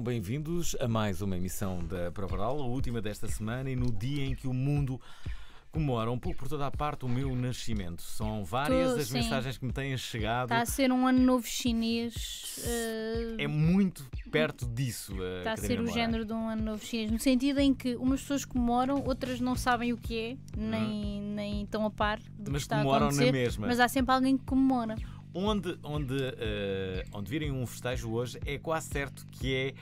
bem-vindos a mais uma emissão da Provaral, a última desta semana e no dia em que o mundo comemora um pouco por toda a parte o meu nascimento. São várias as sim. mensagens que me têm chegado. Está a ser um ano novo chinês. Uh... É muito perto disso. Uh, eh, Está a ser o género de um ano novo chinês, no sentido em que umas pessoas comemoram, outras não sabem o que é, nem, hum. nem estão a par do mas que está a acontecer. Na mesma. Mas há sempre alguém que comemora onde, onde, uh, onde virem um festejo hoje, é quase certo que é.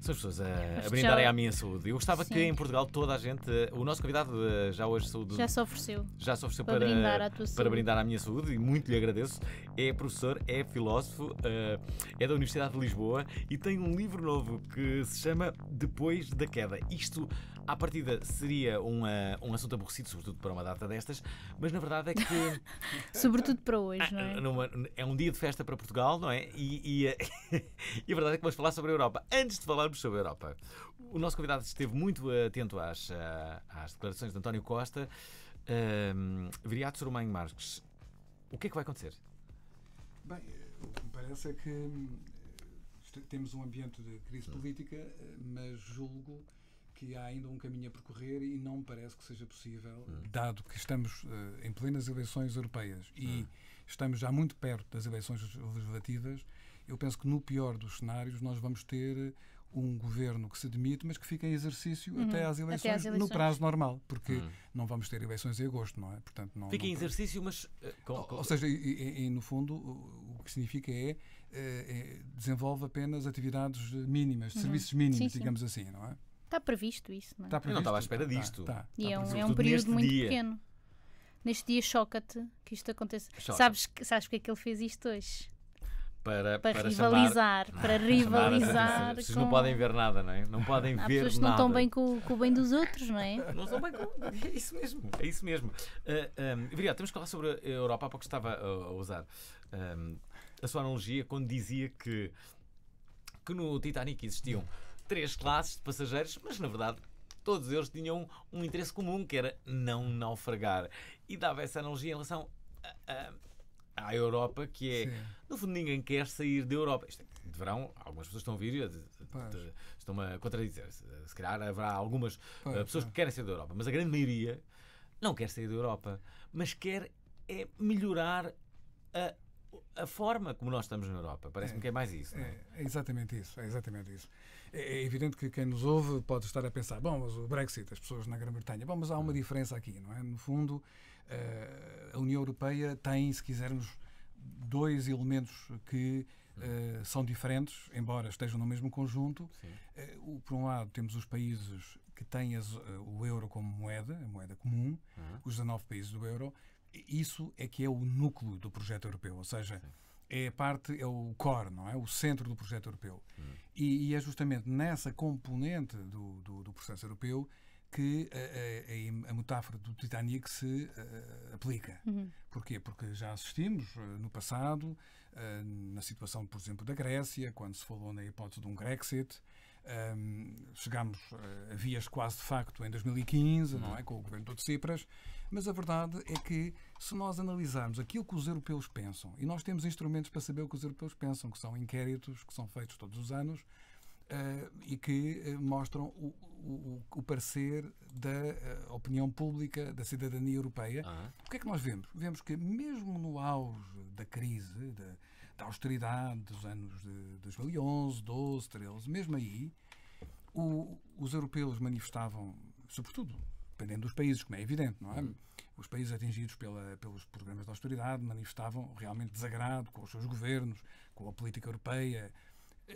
São as pessoas a, a brindarem à minha saúde. Eu gostava Sim. que em Portugal toda a gente. Eh, o nosso convidado eh, já hoje saúde. Já se ofereceu. Já se ofereceu para, para, brindar, à tua para brindar à minha saúde e muito lhe agradeço. É professor, é filósofo, é da Universidade de Lisboa e tem um livro novo que se chama Depois da Queda. Isto à partida seria um, uh, um assunto aborrecido, sobretudo para uma data destas, mas na verdade é que. sobretudo para hoje, não é? Ah, numa, é um dia de festa para Portugal, não é? E, e, eh, e, a verdade é que vamos falar sobre a Europa. Antes de falarmos sobre a Europa, o nosso convidado esteve muito atento às, eh, às declarações de António Costa. Um, Viriato Sorumanho Marques, o que é que vai acontecer? Bem, o que me parece é que hum, temos um ambiente de crise política, mas julgo que há ainda um caminho a percorrer e não me parece que seja possível, hum. dado que estamos uh, em plenas eleições europeias e hum. estamos já muito perto das eleições legislativas, eu penso que no pior dos cenários nós vamos ter eh, um governo que se demite, mas que fica em exercício uhum. até, às eleições, até, às eleições, no prazo normal, porque uhum. não vamos ter eleições em agosto, não é? Portanto, não, fica não... em exercício, mas. Eh, com, com... Ou seja, e, e, no fundo, o que significa é, é desenvolve apenas atividades mínimas, uhum. serviços mínimos, sim, sim. digamos assim, não é? Está previsto isso, não é? previsto, tá Eu não estava à espera tá, disto. Tá, tá, e é, um, é um período muito dia. pequeno. Neste dia choca-te que isto aconteça. Sabes, sabes porque é que ele fez isto hoje? Para, para, para rivalizar, ah, chamar, para rivalizar. com... não podem ver nada, não é? Não podem Há ver pessoas nada. não estão bem com, com, o bem dos outros, não é? Não estão bem com. É isso mesmo, é isso mesmo. Uh, ah, um, ah, Viriato, temos que falar sobre a Europa. Há pouco estava a, usar um, a sua analogia quando dizia que, que no Titanic existiam três classes de passageiros, mas na verdade todos eles tinham um interesse comum, que era não naufragar. E dava essa analogia em relação a, a, à Europa, que é. Sim. No fundo, ninguém quer sair da Europa. Isto é, de verão, algumas pessoas estão a vir e estão-me a contradizer. Se, se calhar haverá algumas pois, eh, pessoas é. que querem sair da Europa, mas a grande maioria não quer sair da Europa, mas quer é melhorar a. a forma como nós estamos na Europa, parece-me é, que é mais isso. Não é? é, é exatamente isso, é exatamente isso. É, é evidente que quem nos ouve pode estar a pensar, bom, mas o Brexit, as pessoas na Grã-Bretanha, bom, mas há uma hum. diferença aqui, não é? No fundo, eh, a União Europeia tem, se quisermos, dois elementos que hum. eh, são diferentes, embora estejam no mesmo conjunto. Eh, por um lado, temos os países que têm o euro como moeda, a moeda comum, uhum. os 19 países do euro. Isso é que é o núcleo do projeto europeu, ou seja, Sim é a parte, é o core, não é? O centro do projeto europeu. E, e, é justamente nessa componente do, do, do processo europeu que a, a, a, metáfora do Titanic se uh, aplica. Uhum. Porquê? Porque já assistimos uh, no passado, uh, na situação, por exemplo, da Grécia, quando se falou na hipótese de um Grexit, um, chegámos eh, a vias quase de facto em 2015, não é? Uhum. Com o governo de Tsipras, mas a verdade é que se nós analisarmos aquilo que os europeus pensam, e nós temos instrumentos para saber o que os europeus pensam, que são inquéritos que são feitos todos os anos, Uh, e que uh, mostram o, o, o, parecer da uh, opinião pública, da cidadania europeia. O que é que nós vemos? Vemos que, mesmo no auge da crise, da, da austeridade dos anos de 2011, 12, 13, mesmo aí, o, os europeus manifestavam, sobretudo, dependendo dos países, como é evidente, não é? Hum. Os países atingidos pela, pelos programas de austeridade manifestavam realmente desagrado com os seus governos, com a política europeia.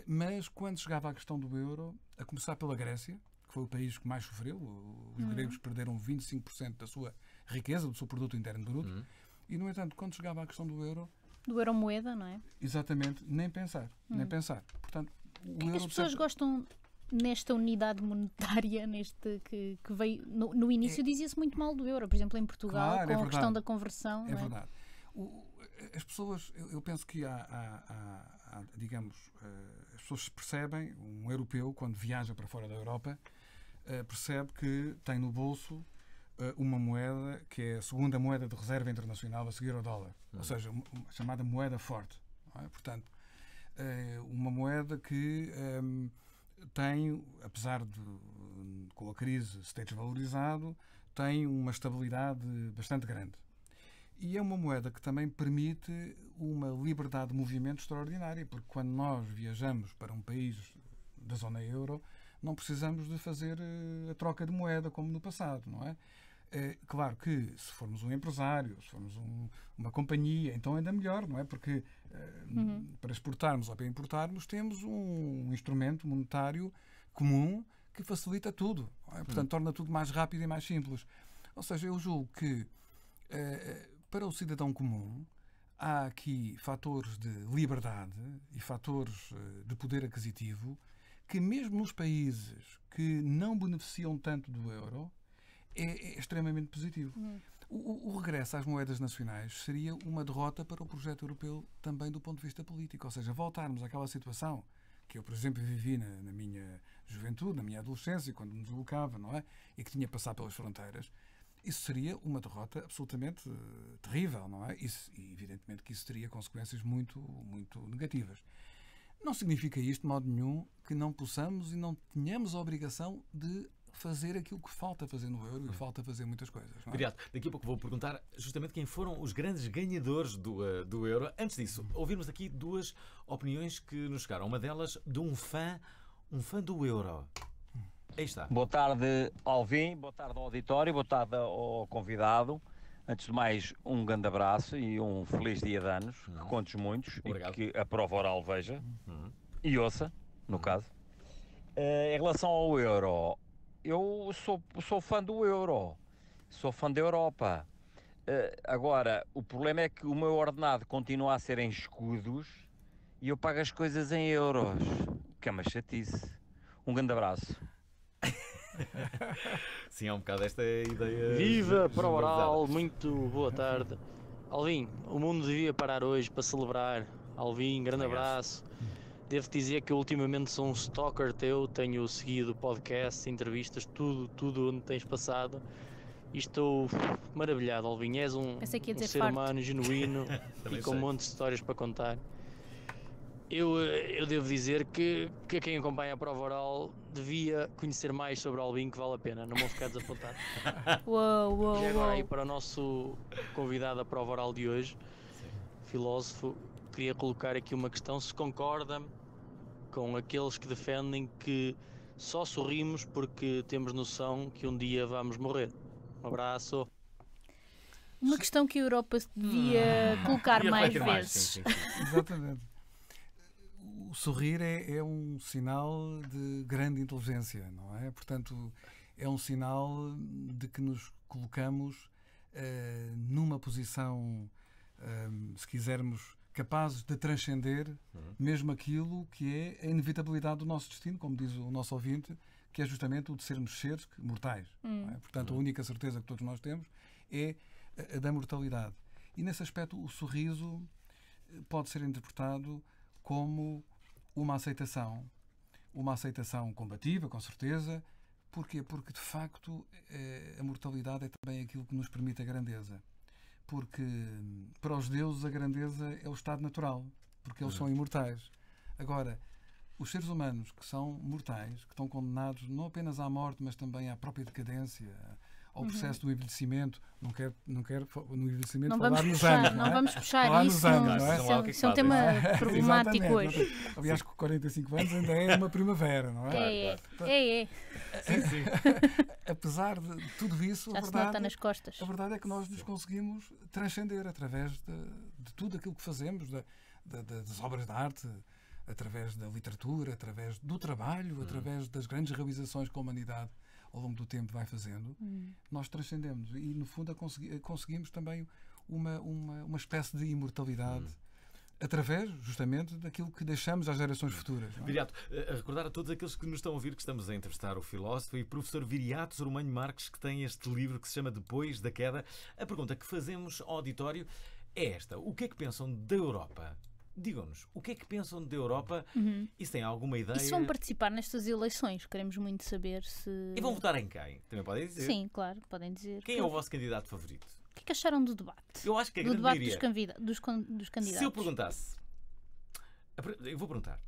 Mas quando chegava à questão do euro, a começar pela Grécia, que foi o país que mais sofreu, os hum. gregos perderam 25% da sua riqueza, do seu produto interno bruto, hum. e no entanto, quando chegava à questão do euro, do euro moeda, não é? Exatamente, nem pensar, hum. nem pensar. Portanto, o, que é que as pessoas sempre... gostam nesta unidade monetária neste que, que veio no, no início é... dizia-se muito mal do euro, por exemplo em Portugal claro, é com é a questão da conversão. É, é, verdade. O, as pessoas, eu penso que há, há, há, há digamos, uh, as pessoas percebem, um europeu quando viaja para fora da Europa uh, percebe que tem no bolso uma moeda que é a segunda moeda de reserva internacional a seguir ao dólar, uhum. ou hum. seja, uma, chamada moeda forte. É? Portanto, eh, uma moeda que um, ehm, tem, apesar de com a crise se ter desvalorizado, tem uma estabilidade bastante grande. E é uma moeda que também permite uma liberdade de movimento extraordinária, porque quando nós viajamos para um país da zona euro, não precisamos de fazer eh, a troca de moeda como no passado, não é? Eh, claro que se formos um empresário, se formos um, uma companhia, então ainda melhor, não é? Porque eh, uhum. para exportarmos ou para importarmos temos um instrumento monetário comum que facilita tudo, é? portanto uhum. torna tudo mais rápido e mais simples. Ou seja, eu julgo que eh, para o cidadão comum há aqui fatores de liberdade e fatores de poder aquisitivo que mesmo nos países que não beneficiam tanto do euro é, é extremamente positivo. Uhum. O, o, regresso às moedas nacionais seria uma derrota para o projeto europeu também do ponto de vista político, ou seja, voltarmos àquela situação que eu, por exemplo, vivi na, na minha juventude, na minha adolescência, quando me deslocava, não é? E que tinha passado pelas fronteiras. Isso seria uma derrota absolutamente eh, terrível, não é? Isso, e evidentemente que isso teria consequências muito, muito negativas. Não significa isto, de modo nenhum, que não possamos e não tenhamos a obrigação de fazer aquilo que falta fazer no euro e hum. falta fazer muitas coisas. É? Obrigado. Daqui a pouco vou perguntar justamente quem foram os grandes ganhadores do, uh, do euro. Antes disso, ouvirmos aqui duas opiniões que nos chegaram. Uma delas de um fã, um fã do euro. Aí está. Boa tarde, Alvin. Boa tarde ao auditório. Boa tarde ao convidado. Antes de mais, um grande abraço e um feliz dia de anos. Que contes muitos Obrigado. e que a prova oral veja uhum. e ouça, no uhum. caso. Uh, em relação ao euro, eu sou, sou fã do euro, sou fã da Europa. Uh, agora, o problema é que o meu ordenado continua a ser em escudos e eu pago as coisas em euros. Que é uma chatice. Um grande abraço. Sim, é um bocado esta ideia. Viva para o oral, muito boa tarde. Alvin, o mundo devia parar hoje para celebrar. Alvin, grande Obrigado. abraço. Devo dizer que ultimamente sou um stalker teu, tenho seguido podcasts, entrevistas, tudo, tudo onde tens passado e estou maravilhado, Alvin. És um, um ser humano genuíno e com sei. um monte de histórias para contar. Eu, eh, eu devo dizer que, que quem acompanha a prova oral devia conhecer mais sobre Albin, que vale a pena, não vou ficar desapontado uou, uou, e agora aí para o nosso convidado à prova oral de hoje, Sim. filósofo, queria colocar aqui uma questão, se concorda com aqueles que defendem que só sorrimos porque temos noção que um dia vamos morrer. Um abraço. Uma questão que a Europa devia hum, colocar mais vezes. Mais, sim, sim, sim. Exatamente. O sorrir é, é, um sinal de grande inteligência, não é? Portanto, é um sinal de que nos colocamos uh, numa posição, eh, se quisermos, capazes de transcender uhum. mesmo aquilo que é a inevitabilidade do nosso destino, como diz o nosso ouvinte, que é justamente o de sermos seres mortais. Uhum. É? Hum. Portanto, a única certeza que todos nós temos é a da mortalidade. E nesse aspecto, o sorriso eh, pode ser interpretado como uma aceitação, uma aceitação combativa, com certeza. Porquê? Porque, de facto, eh, a mortalidade é também aquilo que nos permite a grandeza. Porque para os deuses a grandeza é o estado natural, porque eles são imortais. Agora, os seres humanos que são mortais, que estão condenados não apenas à morte, mas também à própria decadência, ao uhum. processo uhum. do envelhecimento, não quero, não quero no envelhecimento não falar nos puxar, anos. Não, é? vamos puxar falar isso, anos, não, não é? isso, é, é, isso é um tema problemático hoje. Aliás, com 45 anos ainda é uma primavera, não é? É, é, é. é, Sim, sim. Apesar de tudo isso, Já a verdade, nas costas. a verdade é que nós nos conseguimos transcender através de, de tudo aquilo que fazemos, das obras de arte, através da literatura, através do trabalho, hum. através das grandes realizações que a humanidade ao longo do tempo vai fazendo, hum. nós transcendemos e, no fundo, consegui, eh, conseguimos também uma, uma, uma espécie de imortalidade. Hum através justamente daquilo que deixamos às gerações hum. futuras. É? Viriato, eh, a recordar a todos aqueles que nos estão a ouvir que estamos a entrevistar o filósofo e professor Viriato Romano Marques, que tem este livro que se chama Depois da Queda. A pergunta que fazemos ao auditório é esta: o que é que pensam da Europa Digam-nos, o que é que pensam da Europa uhum. e se têm alguma ideia? E se vão participar nestas eleições? Queremos muito saber se. E vão votar em quem? Também podem dizer. Sim, claro, podem dizer. Quem é o vosso candidato favorito? O que é que acharam do debate? Eu acho que é Do debate dos, dos, dos candidatos. Se eu perguntasse. Eu vou perguntar.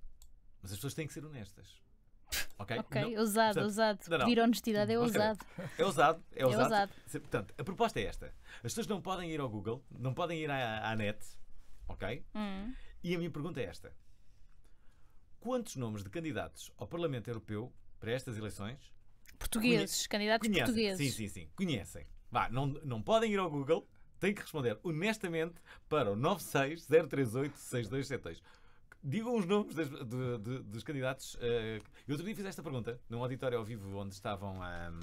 Mas as pessoas têm que ser honestas. Ok, ok ousado, ousado. Não, Pedir honestidade é ousado. É ousado, é, é ousado. É Portanto, a proposta é esta: as pessoas não podem ir ao Google, não podem ir à, à net, ok? Hum. E a minha pergunta é esta: quantos nomes de candidatos ao Parlamento Europeu para estas eleições? Portugueses, conhe... candidatos conhecem? portugueses. Sim, sim, sim, conhecem. Vá, não, não podem ir ao Google, têm que responder honestamente para o 960386272. Digam os nomes das, de, de, dos candidatos. Eh, eu outro dia fiz esta pergunta num auditório ao vivo onde estavam um,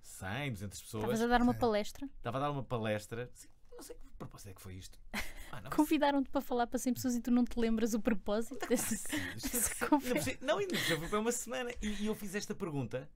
100, 200 pessoas. Estavas a dar uma palestra? Estava a dar uma palestra. Sim, não sei que propósito é que foi isto. Ah, Convidaram-te para falar para 100 pessoas e tu não te lembras o propósito desse, dessa Não, ainda. já foi para uma semana e, e eu fiz esta pergunta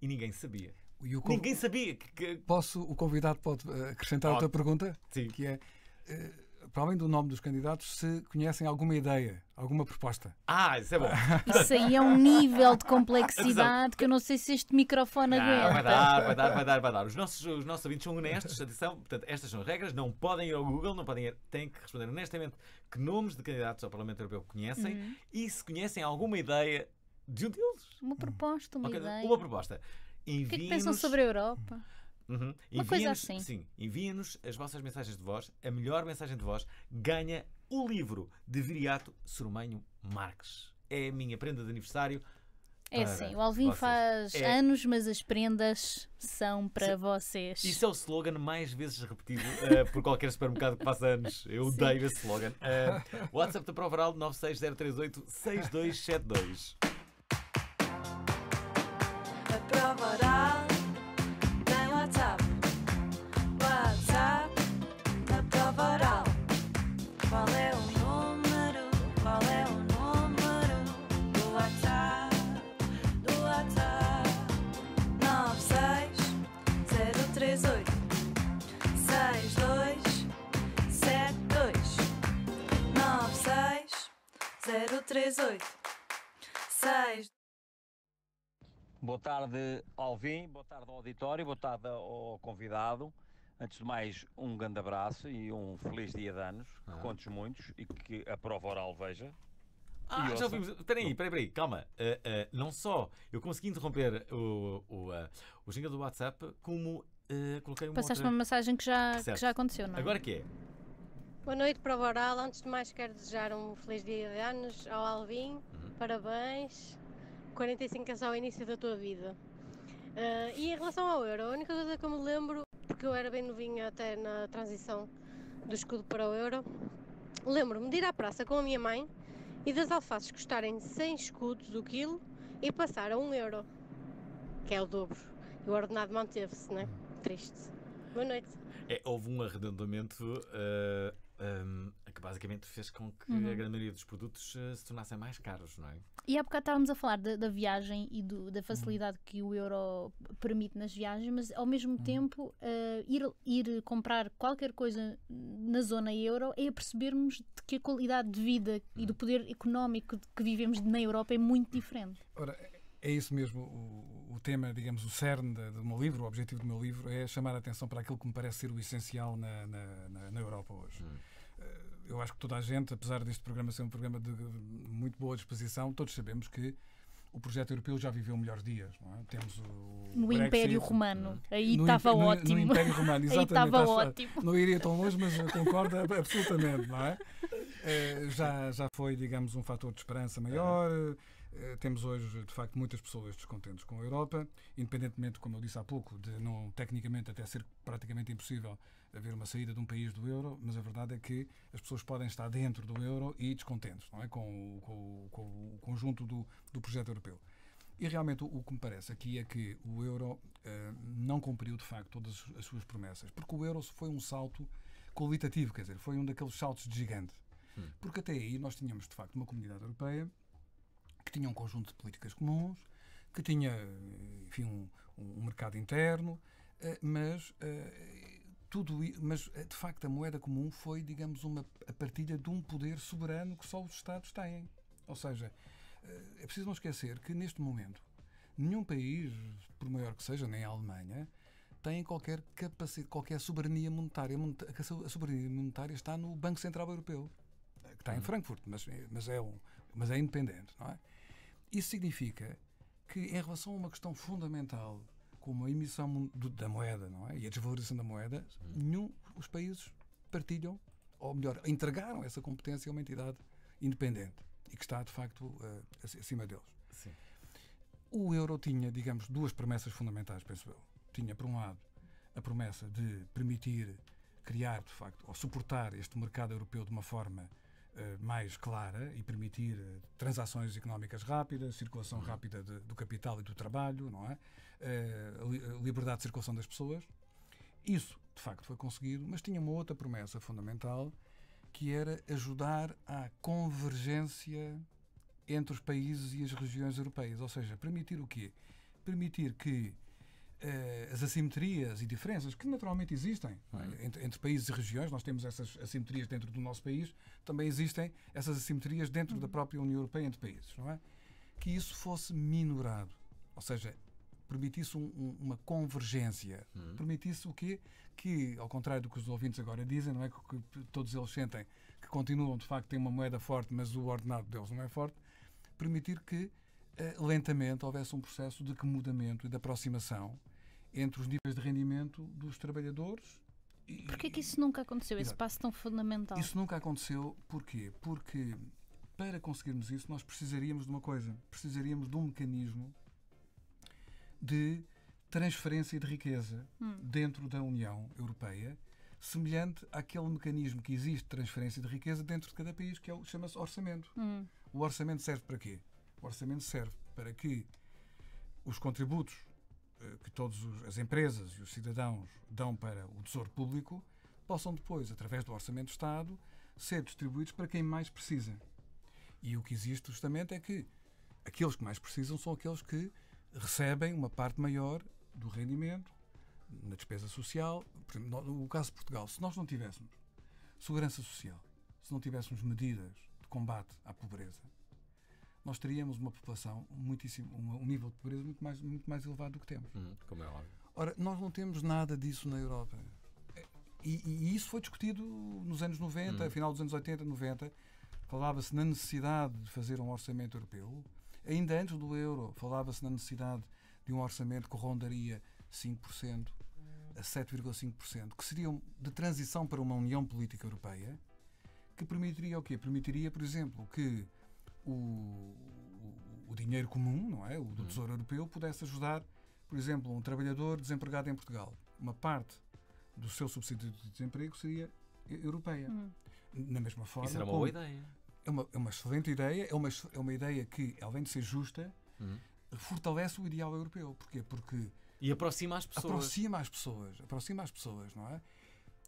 e ninguém sabia. E conv... Ninguém sabia que, Posso, o convidado pode eh, acrescentar oh, outra pergunta? Sim. Que é. Uh, para além do nome dos candidatos, se conhecem alguma ideia, alguma proposta. Ah, isso é bom. Isso aí é um nível de complexidade que eu não sei se este microfone não, aguenta. Vai dar, vai dar, vai dar, vai dar. Os nossos, os nossos ouvintes são honestos, atenção, portanto, estas são as regras, não podem ir ao Google, não podem ir, têm que responder honestamente que nomes de candidatos ao Parlamento Europeu conhecem uhum. e se conhecem alguma ideia de um deles. Uma proposta, uma okay, ideia. Uma proposta. Enviem o que é que pensam sobre a Europa? Uhum. Uma coisa assim. Sim, enviem-nos as vossas mensagens de voz. A melhor mensagem de voz ganha o livro de Viriato Sormanho Marques. É a minha prenda de aniversário. É assim, o Alvin vocês. faz é... anos, mas as prendas são para Sim. vocês. Isso é o slogan mais vezes repetido uh, por qualquer supermercado que faça anos. Eu Sim. odeio esse slogan. Uh, WhatsApp da Provaral 96038 6272. 3, 8, 6. Boa tarde, Alvim, boa tarde ao auditório, boa tarde ao convidado. Antes de mais, um grande abraço e um feliz dia de anos, que ah. contes muitos e que a prova oral veja. Ah, já ouvimos. Espera aí, espera aí, calma. Uh, uh, não só eu consegui interromper o, o, uh, o do WhatsApp, como uh, coloquei uma. Passaste outra... uma mensagem que já, que já aconteceu, não é? Agora que é? Boa noite para o Boral. Antes de mais, quero desejar um feliz dia de anos ao Alvin. Uhum. Parabéns. 45 anos ao início da tua vida. Uh, e em relação ao euro, a única coisa que eu me lembro, porque eu era bem novinha até na transição do escudo para o euro, lembro-me de ir à praça com a minha mãe e das alfaces custarem 100 escudos o quilo e passar a 1 euro, que é o dobro. E o ordenado manteve-se, né? Uhum. Triste. Boa noite. É, houve um arredondamento uh, eh, um, que basicamente fez com que uhum. a grande maioria dos produtos uh, se tornassem mais caros, não é? E há bocado estávamos a falar da, viagem e do, da uhum. facilidade uhum. que o euro permite nas viagens, mas ao mesmo uhum. tempo uh, ir, ir comprar qualquer coisa na zona euro é percebermos de que a qualidade de vida e do uhum. poder económico que vivemos na Europa é muito uhum. diferente. Ora, é isso mesmo o, o, tema, digamos, o cerne do meu livro, o objetivo do meu livro é chamar a atenção para aquilo que me parece ser o essencial na, na, na Europa hoje. Hum eu acho que toda a gente, apesar deste programa ser um programa de muito boa disposição, todos sabemos que o projeto europeu já viveu melhores dias. É? Temos o, no Brexit, Império Romano, eh, aí estava ótimo. No Império Romano, exatamente. aí estava ótimo. Não iria tão longe, mas concordo absolutamente, não é? Eh, já, já foi, digamos, um fator de esperança maior. É eh, temos hoje, de facto, muitas pessoas descontentes com a Europa, independentemente, como eu disse há pouco, de não, tecnicamente, até ser praticamente impossível haver uma saída de um país do euro, mas a verdade é que as pessoas podem estar dentro do euro e descontentes, não é? Com, com, com o conjunto do, do projeto europeu. E realmente o, que me parece aqui é que o euro eh, não cumpriu de facto todas as suas promessas, porque o euro foi um salto qualitativo, quer dizer, foi um daqueles saltos de gigante. Hum. Porque até aí nós tínhamos de facto uma comunidade europeia tinha um conjunto de políticas comuns, que tinha, enfim, um, um mercado interno, eh, mas eh, tudo, mas eh, de facto a moeda comum foi, digamos, uma a partilha de um poder soberano que só os Estados têm. Ou seja, é preciso não esquecer que neste momento nenhum país, por maior que seja, nem a Alemanha, tem qualquer capacidade, qualquer soberania monetária. A soberania monetária está no Banco Central Europeu, que está em hum. Frankfurt, mas, mas, é, um, mas é independente, não é? Isso significa que, em relação a uma questão fundamental, como a emissão do, da moeda não é? e a desvalorização da moeda, nenhum, os países partilham, ou melhor, entregaram essa competência a uma entidade independente e que está, de facto, uh, acima deles. Sim. O euro tinha, digamos, duas promessas fundamentais, penso eu. Tinha, por um lado, a promessa de permitir criar, de facto, ou suportar este mercado europeu de uma forma eh, mais clara e permitir eh, transações económicas rápidas, circulação uhum. rápida de, do capital e do trabalho, não é? Eh, liberdade de circulação das pessoas. Isso, de facto, foi conseguido, mas tinha uma outra promessa fundamental, que era ajudar à convergência entre os países e as regiões europeias, ou seja, permitir o quê? Permitir que eh, as assimetrias e diferenças que naturalmente existem é? uhum. entre, entre, países e regiões, nós temos essas assimetrias dentro do nosso país, também existem essas assimetrias dentro uhum. da própria União Europeia entre países, não é? Que isso fosse minorado, ou seja, permitisse um, um, uma convergência, uhum. permitisse o quê? Que, ao contrário do que os ouvintes agora dizem, não é que, que todos eles sentem que continuam, de facto, têm uma moeda forte, mas o ordenado deles não é forte, permitir que eh, lentamente houvesse um processo de mudamento e de aproximação entre os níveis de rendimento dos trabalhadores. Porquê que isso nunca aconteceu, Exato. esse passo tão fundamental? Isso nunca aconteceu, porquê? Porque para conseguirmos isso nós precisaríamos de uma coisa, precisaríamos de um mecanismo de transferência de riqueza hum. dentro da União Europeia, semelhante àquele mecanismo que existe de transferência de riqueza dentro de cada país, que é chama-se orçamento. Hum. O orçamento serve para quê? O orçamento serve para que os contributos eh, que todas as empresas e os cidadãos dão para o Tesouro Público possam depois, através do Orçamento do Estado, ser distribuídos para quem mais precisa. E o que existe justamente é que aqueles que mais precisam são aqueles que recebem uma parte maior do rendimento na despesa social. Por exemplo, no caso de Portugal, se nós não tivéssemos segurança social, se não tivéssemos medidas de combate à pobreza, nós teríamos uma população, muitíssimo, um, nível de pobreza muito mais, muito mais elevado do que temos. Hum, como é óbvio. Ora, nós não temos nada disso na Europa. E, e isso foi discutido nos anos 90, hum. final dos anos 80, 90. Falava-se na necessidade de fazer um orçamento europeu. Ainda antes do euro, falava-se na necessidade de um orçamento que rondaria 5% a 7,5%, que seria de transição para uma União Política Europeia, que permitiria o quê? Permitiria, por exemplo, que o, o dinheiro comum, não é? O do uhum. Tesouro Europeu pudesse ajudar, por exemplo, um trabalhador desempregado em Portugal. Uma parte do seu subsídio de desemprego seria europeia. Uhum. Na mesma forma. Isso era uma como, boa ideia. É uma, é uma excelente ideia, é uma, é uma ideia que, além de ser justa, uhum. fortalece o ideal europeu. Porquê? Porque. E aproxima as pessoas. Aproxima as pessoas, aproxima as pessoas, não é?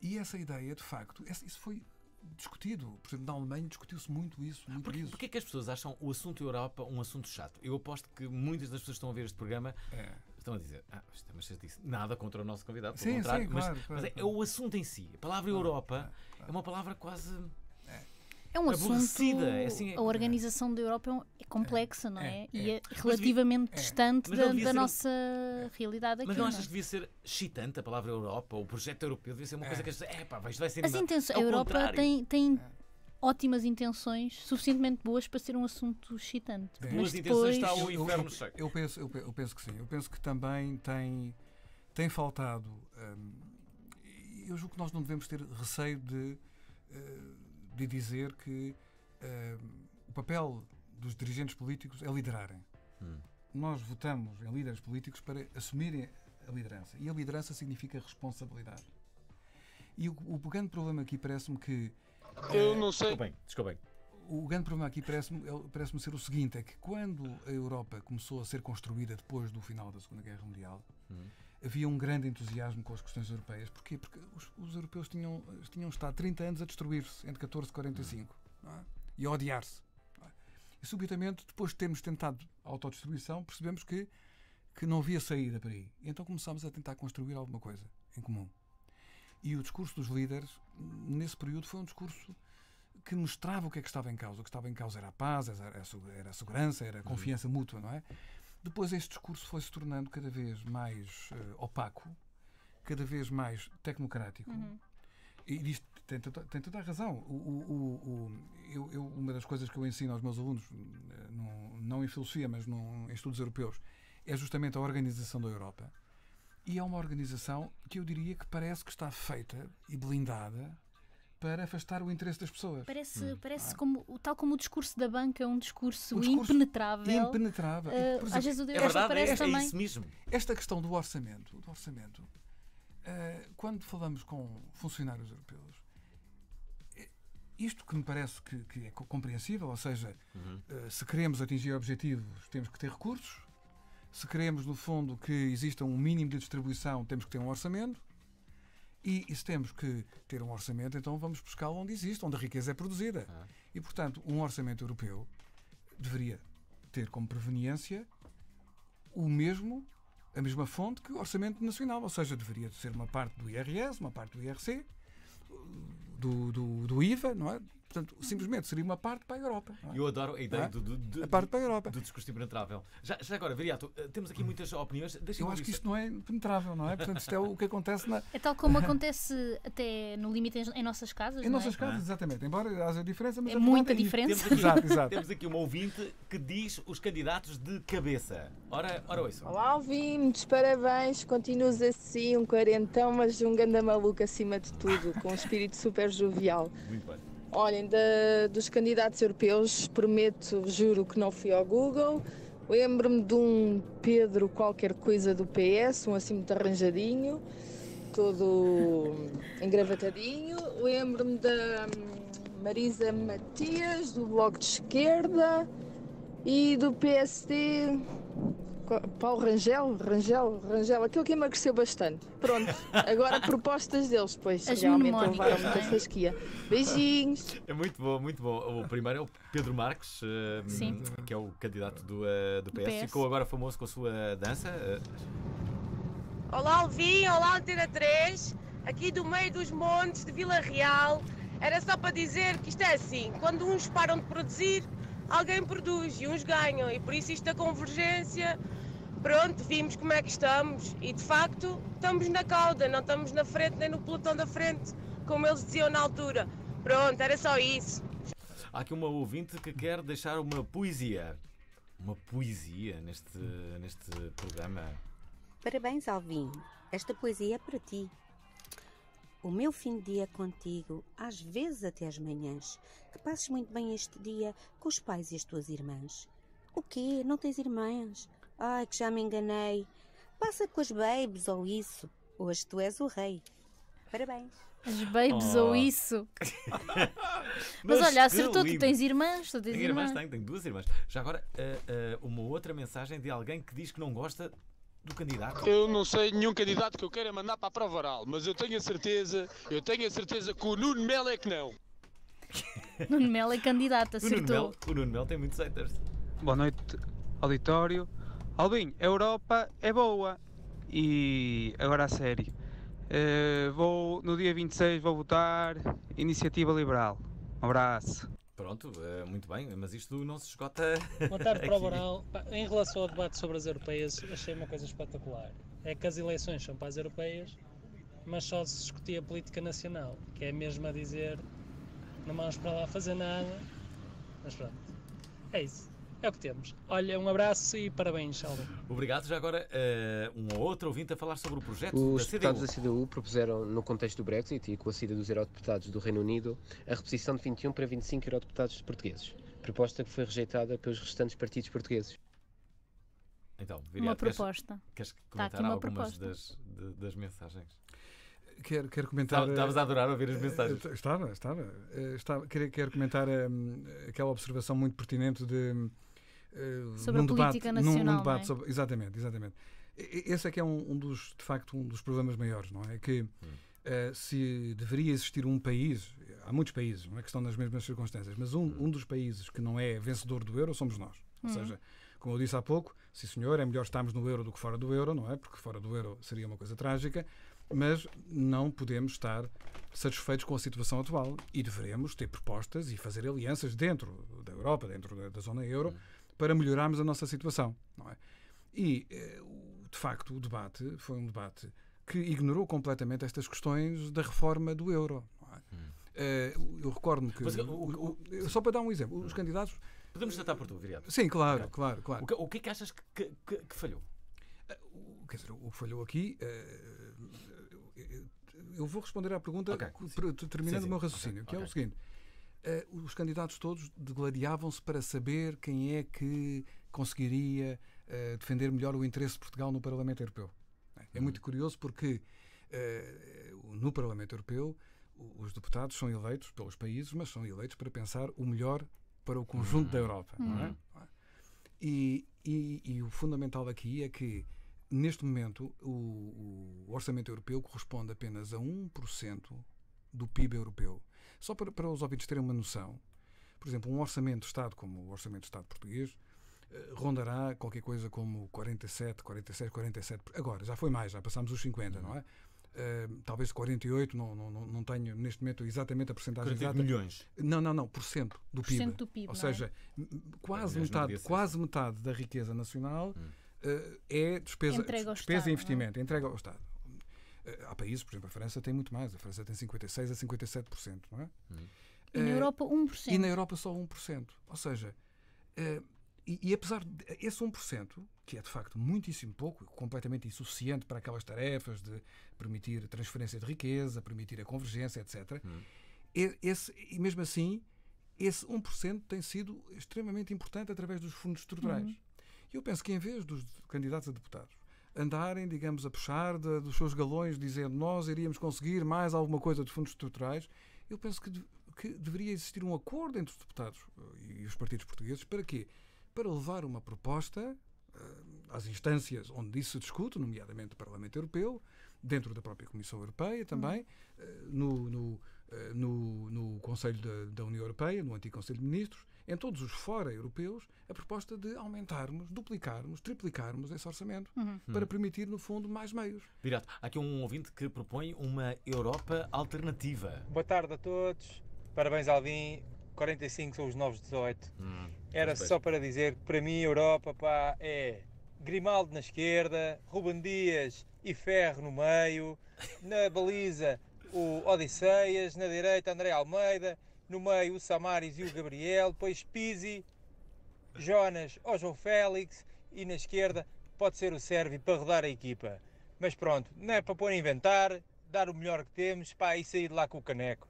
E essa ideia, de facto, isso foi discutido. Por exemplo, na Alemanha discutiu-se muito isso. Muito porquê, isso. porquê é que as pessoas acham o assunto Europa um assunto chato? Eu aposto que muitas das pessoas que estão a ver este programa é. estão a dizer, ah, isto é uma chatice. Nada contra o nosso convidado, pelo sim, contrário. Sim, claro, mas, é claro, mas claro. é, o assunto em si. A palavra Europa é uma palavra quase é um assunto. É assim, é, a é? organização da Europa é, é complexa, não é? e é relativamente distante da, da nossa realidade aqui. Mas não achas que devia ser excitante a palavra Europa? O projeto europeu devia ser uma coisa que as pessoas. É pá, vai ser. As intenções. A Europa tem, ótimas intenções, suficientemente boas para ser um assunto excitante. Mas boas depois... intenções está o inferno cheio. Eu, eu, penso, eu, eu, penso que sim. Eu penso que também tem, tem faltado. Hum, eu julgo que nós não devemos ter receio de. Uh, de dizer que uh, o papel dos dirigentes políticos é liderarem. Hum. Nós votamos em líderes políticos para assumirem a liderança. E a liderança significa responsabilidade. E o, o grande problema aqui parece-me que. Eu é, não sei. Desculpem, desculpem. O grande problema aqui parece-me é parece ser o seguinte: é que quando a Europa começou a ser construída depois do final da Segunda Guerra Mundial, hum havia um grande entusiasmo com as questões europeias. Porquê? Porque os, os europeus tinham, tinham estado 30 anos a destruir-se, entre 14 e 45, é? e a odiar-se. É? E subitamente, depois de termos tentado a autodestruição, percebemos que, que não havia saída para aí. E então começámos a tentar construir alguma coisa em comum. E o discurso dos líderes, nesse período, foi um discurso que mostrava o que é que estava em causa. O que estava em causa era a paz, era a, segurança, era a uhum. confiança mútua, não é? Depois este discurso foi se tornando cada vez mais uh, opaco, cada vez mais tecnocrático. Uhum. E disto tem, tem toda a razão. O, o, o, eu, eu, uma das coisas que eu ensino aos meus alunos, eh, não, não em filosofia, mas em estudos europeus, é justamente a organização da Europa. E é uma organização que eu diria que parece que está feita e blindada para afastar o interesse das pessoas. Parece, hum. parece ah. como, tal como o discurso da banca é um discurso, um discurso impenetrável. Impenetrável. Uh, exemplo, às vezes o Deus é verdade, parece é, é, também. É isso mesmo. Esta questão do orçamento, do orçamento uh, quando falamos com funcionários europeus, é, isto que me parece que, que é compreensível, ou seja, uhum. uh, se queremos atingir objetivos, temos que ter recursos. Se queremos, no fundo, que exista um mínimo de distribuição, temos que ter um orçamento. E, e se temos que ter um orçamento, então vamos buscar onde existe, onde a riqueza é produzida. Ah. E, portanto, um orçamento europeu deveria ter como preveniência o mesmo, a mesma fonte que o orçamento nacional, ou seja, deveria ser uma parte do IRS, uma parte do IRC, do, do, do IVA, não é? Portanto, simplesmente seria uma parte para a Europa. É? Eu adoro a ideia é? do, do, do, a parte para a Europa. do discurso impenetrável. Já, já agora, Viriato, eh, temos aqui muitas opiniões. Deixa eu acho que isto não é impenetrável, não é? Portanto, isto é o que acontece na... É tal como acontece até no limite em, nossas casas, Em é? nossas casas, exatamente. Embora haja diferença, mas... É muita diferença. Temos aqui, exato, exato. temos aqui uma ouvinte que diz os candidatos de cabeça. Ora, ora ouçam. Olá, ouvintes, parabéns. Continuas assim, um quarentão, mas um ganda maluco acima de tudo, com um espírito super jovial. Muito bem. Olhem, dos candidatos europeus, prometo, juro que não fui ao Google. Lembro-me de um Pedro qualquer coisa do PS, um assim muito arranjadinho, todo engravatadinho. Lembro-me da hum, Marisa Matias, do Bloco de Esquerda e do PSD. Paulo Rangel, Rangel, Rangel, aquele que emagreceu bastante. Pronto, agora propostas deles, pois As realmente levaram muita é? fasquia. Beijinhos! É muito bom, muito bom. O primeiro é o Pedro Marques, eh, que é o candidato eh, do, do PS, PS, ficou agora famoso com a sua dança. Eh. Olá, Alvin, olá, Antena 3, aqui do meio dos montes de Vila Real. Era só para dizer que isto é assim: quando uns param de produzir, alguém produz e uns ganham. E por isso isto da convergência, pronto, vimos como é que estamos. E de facto estamos na cauda, não estamos na frente nem no pelotão da frente, como eles diziam na altura. Pronto, era só isso. Há aqui uma ouvinte que quer deixar uma poesia. Uma poesia neste, neste programa. Parabéns, Alvin. Esta poesia é para ti o meu fim de dia contigo, às vezes até às manhãs. Que passes muito bem este dia com os pais e as tuas irmãs. O quê? Não tens irmãs? Ai, que já me enganei. Passa com as babes ou isso. Hoje tu és o rei. Parabéns. As babes oh. ou isso. Mas, Mas olha, acertou, tu tens irmãs? Tu tens tenho irmãs, irmãs tenho, tenho duas irmãs. Já agora, uh, uh, uma outra mensagem de alguém que diz que não gosta do candidato? Eu não sei nenhum candidato que eu queira mandar para a prova oral, mas eu tenho a certeza, eu tenho a certeza que o Nuno Melo é que não. Nuno Melo é candidato, acertou. O Nuno Melo, tem muitos haters. Boa noite, auditório. Albin, a Europa é boa. E agora a sério. Uh, eh, vou, no dia 26 vou votar Iniciativa Liberal. Um abraço. Pronto, eh, muito bem, mas isto não se esgota. Boa tarde para o Boral. Em relação ao debate sobre as europeias, achei uma coisa espetacular. É que as eleições são para as europeias, mas só se discutia política nacional, que é mesmo a dizer não vamos para lá fazer nada. Mas pronto, é isso é o que temos. Olha, um abraço e parabéns, Alvin. Obrigado. Já agora, uh, um outro ouvinte a falar sobre o projeto Os da deputados da CDU propuseram, no contexto do Brexit e com a saída dos eurodeputados do Reino Unido, a reposição de 21 para 25 eurodeputados portugueses. Proposta que foi rejeitada pelos restantes partidos portugueses. Então, Viriato, uma proposta. Queres, queres tá comentar tá algumas das, de, das mensagens? Quero, quero comentar. Estavas a adorar ouvir as eh, mensagens. Eh, estava, estava. estava quero, quero comentar um, aquela observação muito pertinente de eh, sobre a política nacional. Num, num debate é? sobre, exatamente, exatamente. Esse é que é um, um, dos, de facto, um dos problemas maiores, não é? é que uh, se deveria existir um país, há muitos países, não é que estão nas mesmas circunstâncias, mas um, hum. um dos países que não é vencedor do euro somos nós. Ou hum. seja, como eu disse há pouco, sim senhor, é melhor estarmos no euro do que fora do euro, não é? Porque fora do euro seria uma coisa trágica, mas não podemos estar satisfeitos com a situação atual e deveremos ter propostas e fazer alianças dentro da Europa, dentro da, da zona euro para melhorarmos a nossa situação. Não é? E, eh, de facto, o debate foi um debate que ignorou completamente estas questões da reforma do euro. É? Hum. Eh, eu recordo-me que. Mas, o, o, o, só para dar um exemplo, os hum. candidatos. Podemos tratar por tu, querido. Sim, claro, okay. claro, claro. O que, o que é que achas que, que, que falhou? Eh, quer dizer, o que falhou aqui. Eu vou responder à pergunta okay. terminando sim, sim. o meu raciocínio, okay. que é o seguinte. Eh, os candidatos todos degladiavam-se para saber quem é que conseguiria eh, defender melhor o interesse de Portugal no Parlamento Europeu. É uhum. muito curioso porque eh, no Parlamento Europeu os deputados são eleitos pelos países, mas são eleitos para pensar o melhor para o conjunto da uhum. Europa. Não é? Uhum. E, e, e, o fundamental aqui é que, neste momento, o, o orçamento europeu corresponde apenas a 1% do PIB europeu. Só para, para os ouvintes terem uma noção, por exemplo, um orçamento de Estado, como o orçamento de Estado português, eh, rondará qualquer coisa como 47, 46, 47. Agora, já foi mais, já passámos os 50, não é? Uh, talvez 48, não, não, não tenho neste momento exatamente a porcentagem exata. milhões? Não, não, não, por cento do PIB. por Cento do PIB Ou é? seja, é? quase, metade, quase assim. metade da riqueza nacional hum. uh, é despesa, despesa Estado, e é? investimento, é? entrega ao Estado. Eh, há países, por exemplo, a França tem muito mais. A França tem 56% a 57%, não é? Hum. E na eh, Europa 1%. E na Europa só 1%. Ou seja, eh, e, e apesar desse 1%, que é de facto muitíssimo pouco, completamente insuficiente para aquelas tarefas de permitir transferência de riqueza, permitir a convergência, etc. Hum. Esse, e mesmo assim, esse 1% tem sido extremamente importante através dos fundos estruturais. Hum. Eu penso que em vez dos candidatos a deputados andarem, digamos, a puxar de, dos seus galões, dizendo nós iríamos conseguir mais alguma coisa de fundos estruturais, eu penso que, de, que deveria existir um acordo entre os deputados eh, e os partidos portugueses para quê? Para levar uma proposta eh, às instâncias onde isso se discute, nomeadamente o Parlamento Europeu, dentro da própria Comissão Europeia também, hum. eh, no, no, no, no Conselho da, da União Europeia, no antigo Conselho de Ministros, em todos os fora europeus, a proposta de aumentarmos, duplicarmos, triplicarmos esse orçamento uhum. Hum. para permitir, no fundo, mais meios. Direto, há aqui um ouvinte que propõe uma Europa alternativa. Boa tarde a todos, parabéns Alvin, 45 são os novos 18. Hum, Era só para dizer que para mim a Europa pá, é Grimaldo na esquerda, Ruben Dias e Ferro no meio, na baliza o Odisseias, na direita André Almeida, no meio o Samaris e o Gabriel, depois Pizzi, Jonas ou João Félix e na esquerda pode ser o Sérvio para rodar a equipa. Mas pronto, não é para pôr a inventar, dar o melhor que temos pá, e sair de lá com o caneco.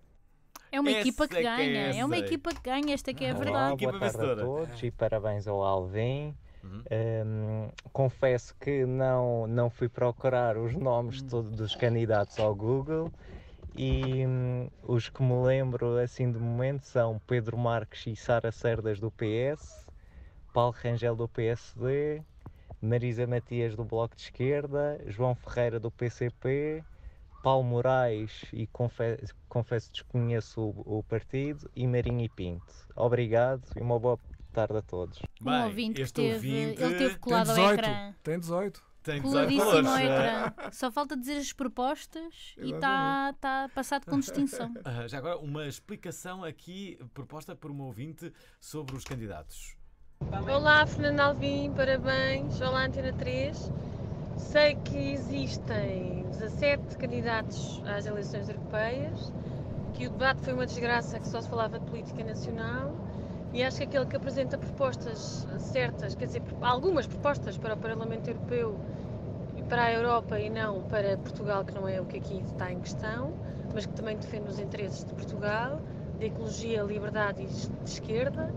É uma essa equipa que ganha, é que é, é, uma equipa que ganha, esta que é a verdade. Olá, boa tarde a todos e parabéns ao Alvin. Uhum. Um, confesso que não, não fui procurar os nomes hum. todos dos candidatos ao Google, e hum, os que me lembro assim de momento são Pedro Marques e Sara Cerdas do PS, Paulo Rangel do PSD, Marisa Matias do Bloco de Esquerda, João Ferreira do PCP, Paulo Moraes e confe confesso desconheço o, o, partido e Marinho e Pinto. Obrigado e uma boa tarde a todos. Bem, um ouvinte este teve, ouvinte ele teve colado tem 18, ao ecrã. Tem 18. Tem que usar colores. ecrã. Só falta dizer as propostas e está tá passado com distinção. já agora, uma explicação aqui proposta por uma ouvinte sobre os candidatos. Olá, Fernando Alvim, parabéns. Olá, Antena 3. Sei que existem 17 candidatos às eleições europeias, que o debate foi uma desgraça, que só se falava de política nacional e acho que aquele que apresenta propostas certas, quer dizer, algumas propostas para o Parlamento Europeu e para a Europa e não para Portugal, que não é o que aqui está em questão, mas que também defende os interesses de Portugal, de ecologia, liberdade e de esquerda,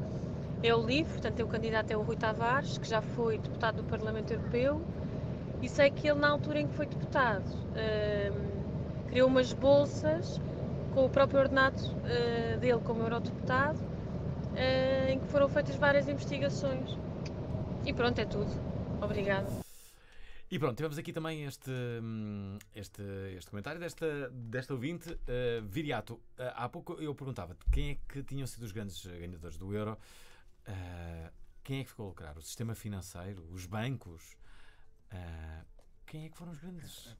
é o LIVRE, portanto, é o candidato é o Rui Tavares, que já foi deputado do Parlamento Europeu, e sei que ele, na altura em que foi deputado, hum, criou umas bolsas com o próprio ordenado hum, dele como eurodeputado eh, em que foram feitas várias investigações. E pronto, é tudo. Obrigada. E pronto, tivemos aqui também este, hum, este, este comentário desta, desta ouvinte. Uh, Viriato, uh, há pouco eu perguntava-te quem é que tinham sido os grandes ganhadores do euro. Uh, quem é que ficou a lucrar? O sistema financeiro? Os bancos? quem é que foram os grandes?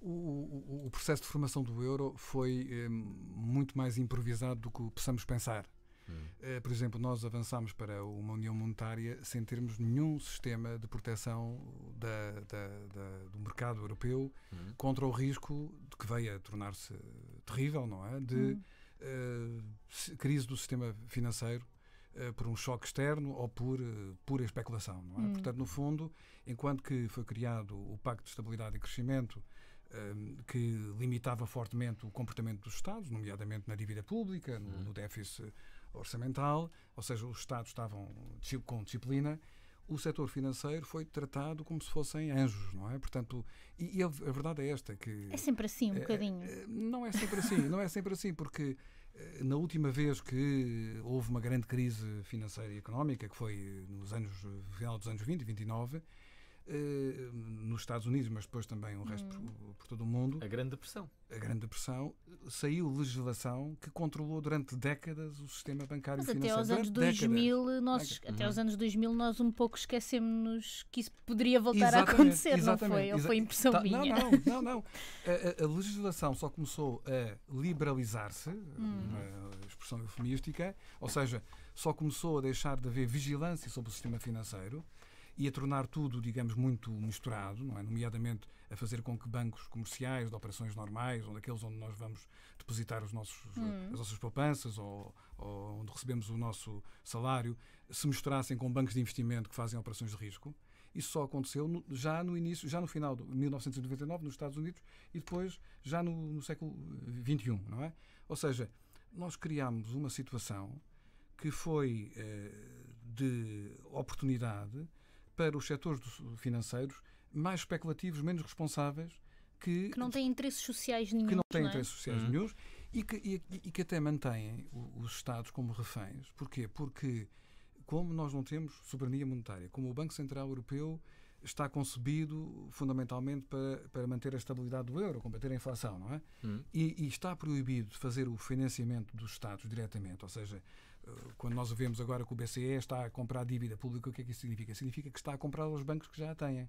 O, o, o processo de formação do euro foi um, muito mais improvisado do que possamos pensar. Eh, por exemplo, nós avançámos para uma União Monetária sem termos nenhum sistema de proteção da, da, da, do mercado europeu uhum. contra o risco de que veio a tornar-se terrível, não é? De uh, crise do sistema financeiro eh, por um choque externo ou por pura especulação. Não é? Hum. Portanto, no fundo, enquanto que foi criado o Pacto de Estabilidade e Crescimento, ehm, que limitava fortemente o comportamento dos Estados, nomeadamente na dívida pública, no, no déficit orçamental, ou seja, os Estados estavam com disciplina, o setor financeiro foi tratado como se fossem anjos, não é? Portanto, e, e a, verdade é esta que é sempre assim um é, bocadinho. É, não é sempre assim, não é sempre assim, porque eh, na última vez que houve uma grande crise financeira e económica, que foi nos anos final dos anos 20, 29, eh, nos Estados Unidos, mas depois também o resto hum. por, por, todo o mundo. A Grande Depressão. A Grande Depressão saiu legislação que controlou durante décadas o sistema bancário mas financeiro. Até aos anos 2000, nós, até os uhum. aos anos 2000 nós um pouco esquecemos que isso poderia voltar exatamente, a acontecer, não foi? Ou foi impressão tá, minha? Não, não, não. não. A, a, legislação só começou a liberalizar-se, hum. uma expressão eufemística, ou seja, só começou a deixar de haver vigilância sobre o sistema financeiro e a tornar tudo, digamos, muito misturado, não é? nomeadamente a fazer com que bancos comerciais, de operações normais, onde aqueles onde nós vamos depositar os nossos, eh, hum. as nossas poupanças ou, ou onde recebemos o nosso salário, se misturassem com bancos de investimento que fazem operações de risco. Isso só aconteceu no, já no início, já no final de 1999 nos Estados Unidos e depois já no, no século XXI, eh, não é? Ou seja, nós criámos uma situação que foi eh, de oportunidade para os setores financeiros mais especulativos, menos responsáveis, que, que, não têm interesses sociais nenhum. Que não têm não é? interesses sociais uhum. nenhum e que, e, e, que até mantêm os Estados como reféns. Porquê? Porque, como nós não temos soberania monetária, como o Banco Central Europeu está concebido fundamentalmente para, para manter a estabilidade do euro, combater a inflação, não é? Uhum. E, e, está proibido fazer o financiamento dos Estados diretamente, ou seja, quando nós vemos agora que o BCE está a comprar dívida pública, o que é que isso significa? Significa que está a comprar aos bancos que já a têm.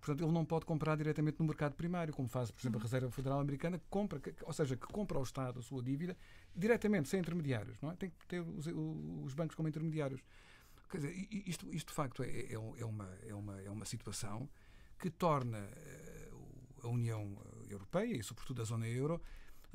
Portanto, ele não pode comprar diretamente no mercado primário, como faz, por exemplo, a uhum. Reserva Federal Americana, que compra, ou seja, que compra ao Estado a sua dívida diretamente, sem intermediários. Não é? Tem que ter os, os bancos como intermediários. Quer dizer, isto, isto de facto é, é, é, uma, é, uma, é uma situação que torna eh, a União Europeia e, sobretudo, a zona euro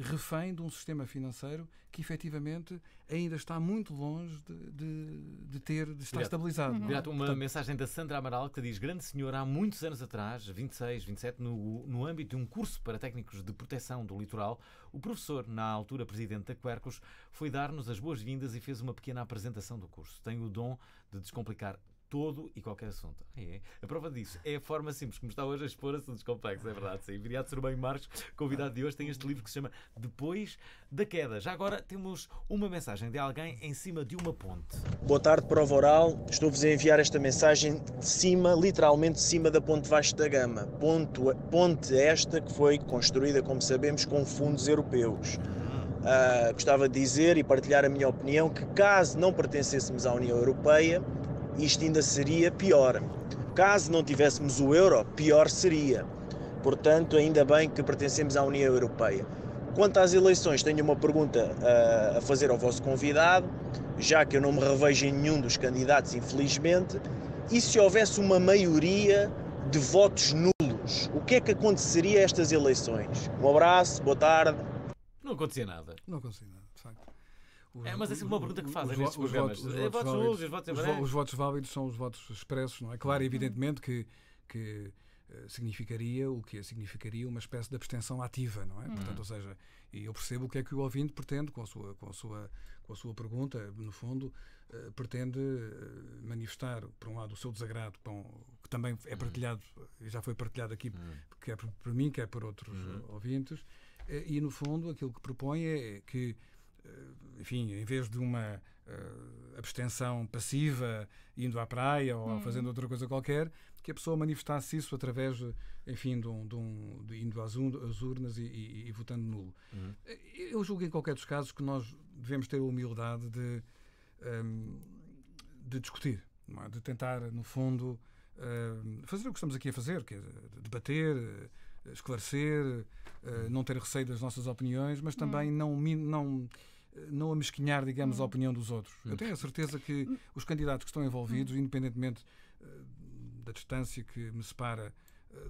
refém de um sistema financeiro que efetivamente ainda está muito longe de, de, de ter, de estar Direto. estabilizado. Uhum. uma Portanto, mensagem da Sandra Amaral que diz: Grande senhora, há muitos anos atrás, 26, 27, no, no âmbito de um curso para técnicos de proteção do litoral, o professor, na altura presidente da Quercus, foi dar-nos as boas-vindas e fez uma pequena apresentação do curso. Tem o dom de descomplicar todo e qualquer assunto. Ah, é. A prova disso é a forma simples como está hoje a expor assuntos complexos, é verdade. Sim. Viriato Sorbanho Marcos, convidado de hoje, tem este livro que se chama Depois da Queda. Já agora temos uma mensagem de alguém em cima de uma ponte. Boa tarde, prova oral. Estou-vos a enviar esta mensagem de cima, literalmente de cima da Ponte Vasco da Gama. Ponto, ponte esta que foi construída, como sabemos, com fundos europeus. Uh, gostava de dizer e partilhar a minha opinião que, caso não pertencêssemos à União Europeia, isto ainda seria pior. Caso não tivéssemos o euro, pior seria. Portanto, ainda bem que pertencemos à União Europeia. Quanto às eleições, tenho uma pergunta eh, a fazer ao vosso convidado, já que eu não me revejo em nenhum dos candidatos, infelizmente. E se houvesse uma maioria de votos nulos, o que é que aconteceria a estas eleições? Um abraço, boa tarde. Não acontecia nada. Não acontecia nada. Os, é, mas é uma pergunta que fazem Votos, os, é, votos votos válidos, os, votos válidos, os votos válidos são os votos expressos, não é? Claro, uhum. evidentemente que, que eh, significaria o que é, significaria uma espécie de abstenção ativa, não é? Uhum. Portanto, ou seja, e eu percebo o que é que o ouvinte pretende com a sua com a sua com a sua pergunta, no fundo, uh, pretende eh, manifestar por um lado o seu desagrado com que também é uhum. partilhado, e já foi partilhado aqui, que quer por, por mim, quer por outros ouvintes, e no fundo aquilo que propõe é, é que eh, enfim, em vez de uma uh, abstenção passiva, indo à praia ou uhum. fazendo outra coisa qualquer, que a pessoa manifestasse isso através, enfim, de um, de um de indo às, urnas e, e, e votando nulo. Uhum. Eh, eu julgo em qualquer dos casos que nós devemos ter a humildade de, um, ehm, de discutir, é? de tentar, no fundo, ehm, fazer o que estamos aqui a fazer, que é debater, eh, esclarecer, eh, não ter receio das nossas opiniões, mas também hum. não, não eh, não amesquinhar, digamos, hum. a opinião dos outros. Eu hum. tenho a certeza que hum. os candidatos que estão envolvidos, hum. independentemente uh, da distância que me separa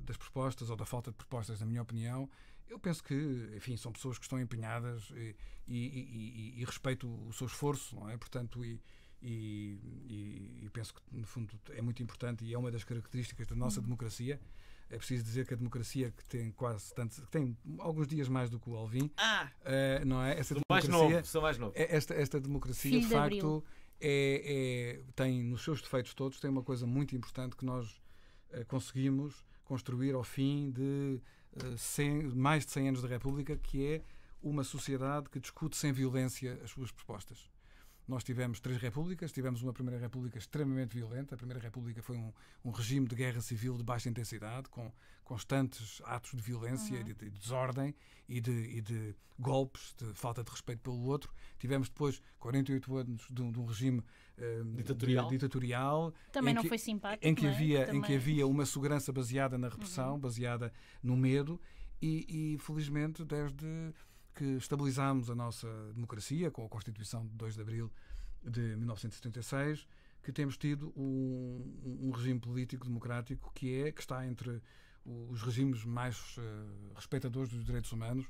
das propostas ou da falta de propostas, na minha opinião, eu penso que, enfim, são pessoas que estão empenhadas e, e, e, e respeito o seu esforço, não é? Portanto, e, e, penso que, no fundo, é muito importante e é uma das características da nossa democracia é preciso dizer que a democracia que tem quase tantos, que tem alguns dias mais do que o Alvin, ah, uh, não é? Essa democracia, mais novo, sou mais novo. É esta, esta democracia, de facto, é, é, tem nos seus defeitos todos, tem uma coisa muito importante que nós uh, conseguimos construir ao fim de uh, eh, 100, mais de 100 anos de República, que é uma sociedade que discute sem violência as suas propostas. Nós tivemos três repúblicas, tivemos uma Primeira República extremamente violenta. A Primeira República foi um, um regime de guerra civil de baixa intensidade, com constantes atos de violência uhum. e de, de, desordem e de, e de, golpes, de falta de respeito pelo outro. Tivemos depois 48 anos de, um, de um regime uh, ditatorial. ditatorial. Também não que, foi simpático. Em que, é? havia, Também. em que havia uma segurança baseada na repressão, uhum. baseada no medo. E, e, felizmente desde que estabilizámos a nossa democracia com a Constituição de 2 de Abril de 1976, que temos tido um, um regime político democrático que é que está entre os regimes mais uh, respeitadores dos direitos humanos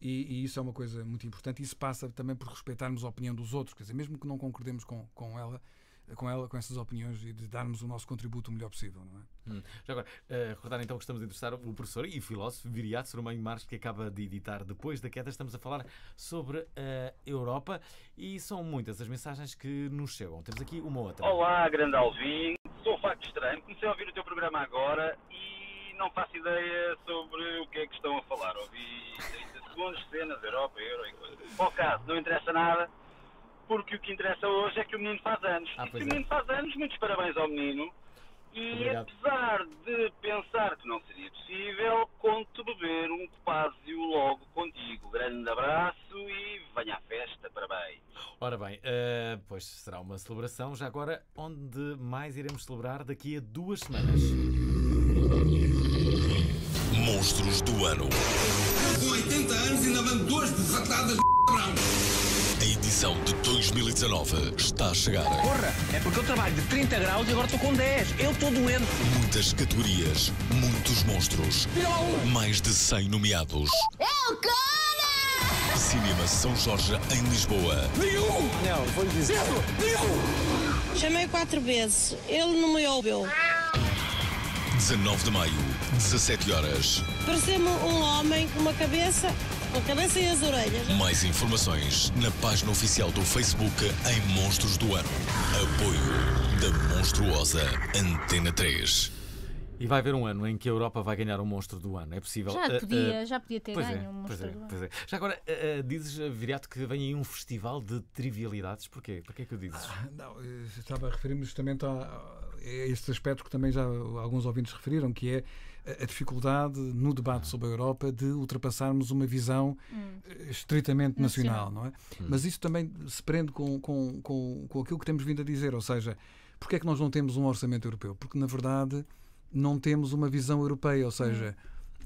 e, e, isso é uma coisa muito importante. Isso passa também por respeitarmos a opinião dos outros, quer dizer, mesmo que não concordemos com, com ela, com, ela, com essas opiniões e de darmos o nosso contributo o melhor possível, não é? Hum. Já agora, uh, recordar então que estamos a entrevistar o professor e filósofo Viriato Sormanho Marques, que acaba de editar Depois da Queda. Estamos a falar sobre a eh, Europa e são muitas as mensagens que nos chegam. Temos aqui uma outra. Olá, grande Alvin. Sou Facto Estranho. Comecei a ouvir o teu programa agora e não faço ideia sobre o que é que estão a falar. Ouvi 30 segundos, cenas, Europa, Euro e coisas. Bom caso, não interessa nada porque o que interessa hoje é que o menino faz anos. Ah, e se é. o menino é. faz anos, muitos parabéns ao menino. E Obrigado. apesar de pensar que não seria possível, conto beber um pásio logo contigo. Grande abraço e venha à festa, parabéns. Ora bem, uh, pois será uma celebração. Já agora, onde mais iremos celebrar daqui a duas semanas? Monstros do Ano. 80 anos ainda vão duas desatadas de a edição de 2019 está a chegar. Porra, é porque eu trabalho de 30 graus e agora estou com 10. Eu estou doente. Muitas categorias, muitos monstros. Mais de 100 nomeados. Eu é cara! Cinema São Jorge em Lisboa. Nenhum! Não, vou lhe dizer. Nenhum! Chamei quatro vezes. Ele não me ouviu. 19 de maio, 17 horas. Pareceu-me um homem com uma cabeça com cabeça e as orelhas. É? Mais informações na página oficial do Facebook em Monstros do Ano. Apoio da monstruosa Antena 3. E vai haver um ano em que a Europa vai ganhar o um monstro do ano, é possível? Já eh, podia, uh, uh, já podia ter ganho é, um monstro é, do é. ano. É. Já agora, uh, dizes, Viriato, que vem aí um festival de trivialidades. Porquê? Porquê que o dizes? Ah, não, estava a referir-me justamente a, a este aspecto que também já alguns ouvintes referiram, que é a dificuldade no debate sobre a Europa de ultrapassarmos uma visão hum. Eh, estritamente nacional, não é? Hum. Mas isso também se prende com, com, com, com aquilo que temos vindo a dizer, ou seja, porque é que nós não temos um orçamento europeu? Porque, na verdade, não temos uma visão europeia, ou seja,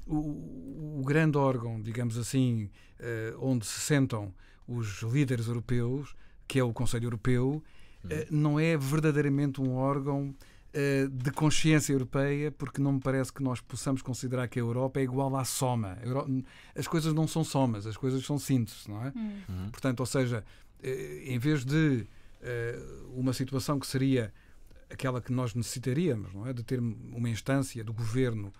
hum. o, o grande órgão, digamos assim, uh, onde se sentam os líderes europeus, que é o Conselho Europeu, uh, não é verdadeiramente um órgão eh, de consciência europeia, porque não me parece que nós possamos considerar que a Europa é igual à soma. As coisas não são somas, as coisas são sínteses, não é? Hum. Uhum. Uhum. Portanto, ou seja, eh, em vez de eh, uma situação que seria aquela que nós necessitaríamos, não é? De ter uma instância do governo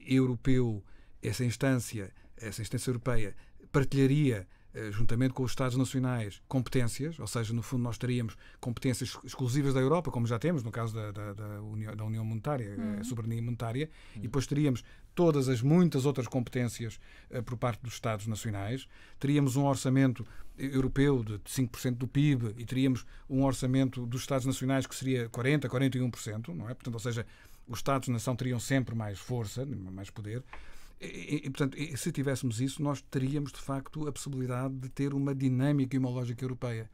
europeu, essa instância, essa instância europeia, partilharia eh, juntamente com os Estados Nacionais, competências, ou seja, no fundo nós teríamos competências exclusivas da Europa, como já temos no caso da, da, da, União, da União, Monetária, eh, uhum. a soberania monetária, uhum. e depois teríamos todas as muitas outras competências uh, por parte dos Estados Nacionais, teríamos um orçamento europeu de 5% do PIB e teríamos um orçamento dos Estados Nacionais que seria 40%, 41%, não é? Portanto, ou seja, os Estados-nação teriam sempre mais força, mais poder. E, e, portanto, se tivéssemos isso, nós teríamos, de facto, a possibilidade de ter uma dinâmica e uma lógica europeia.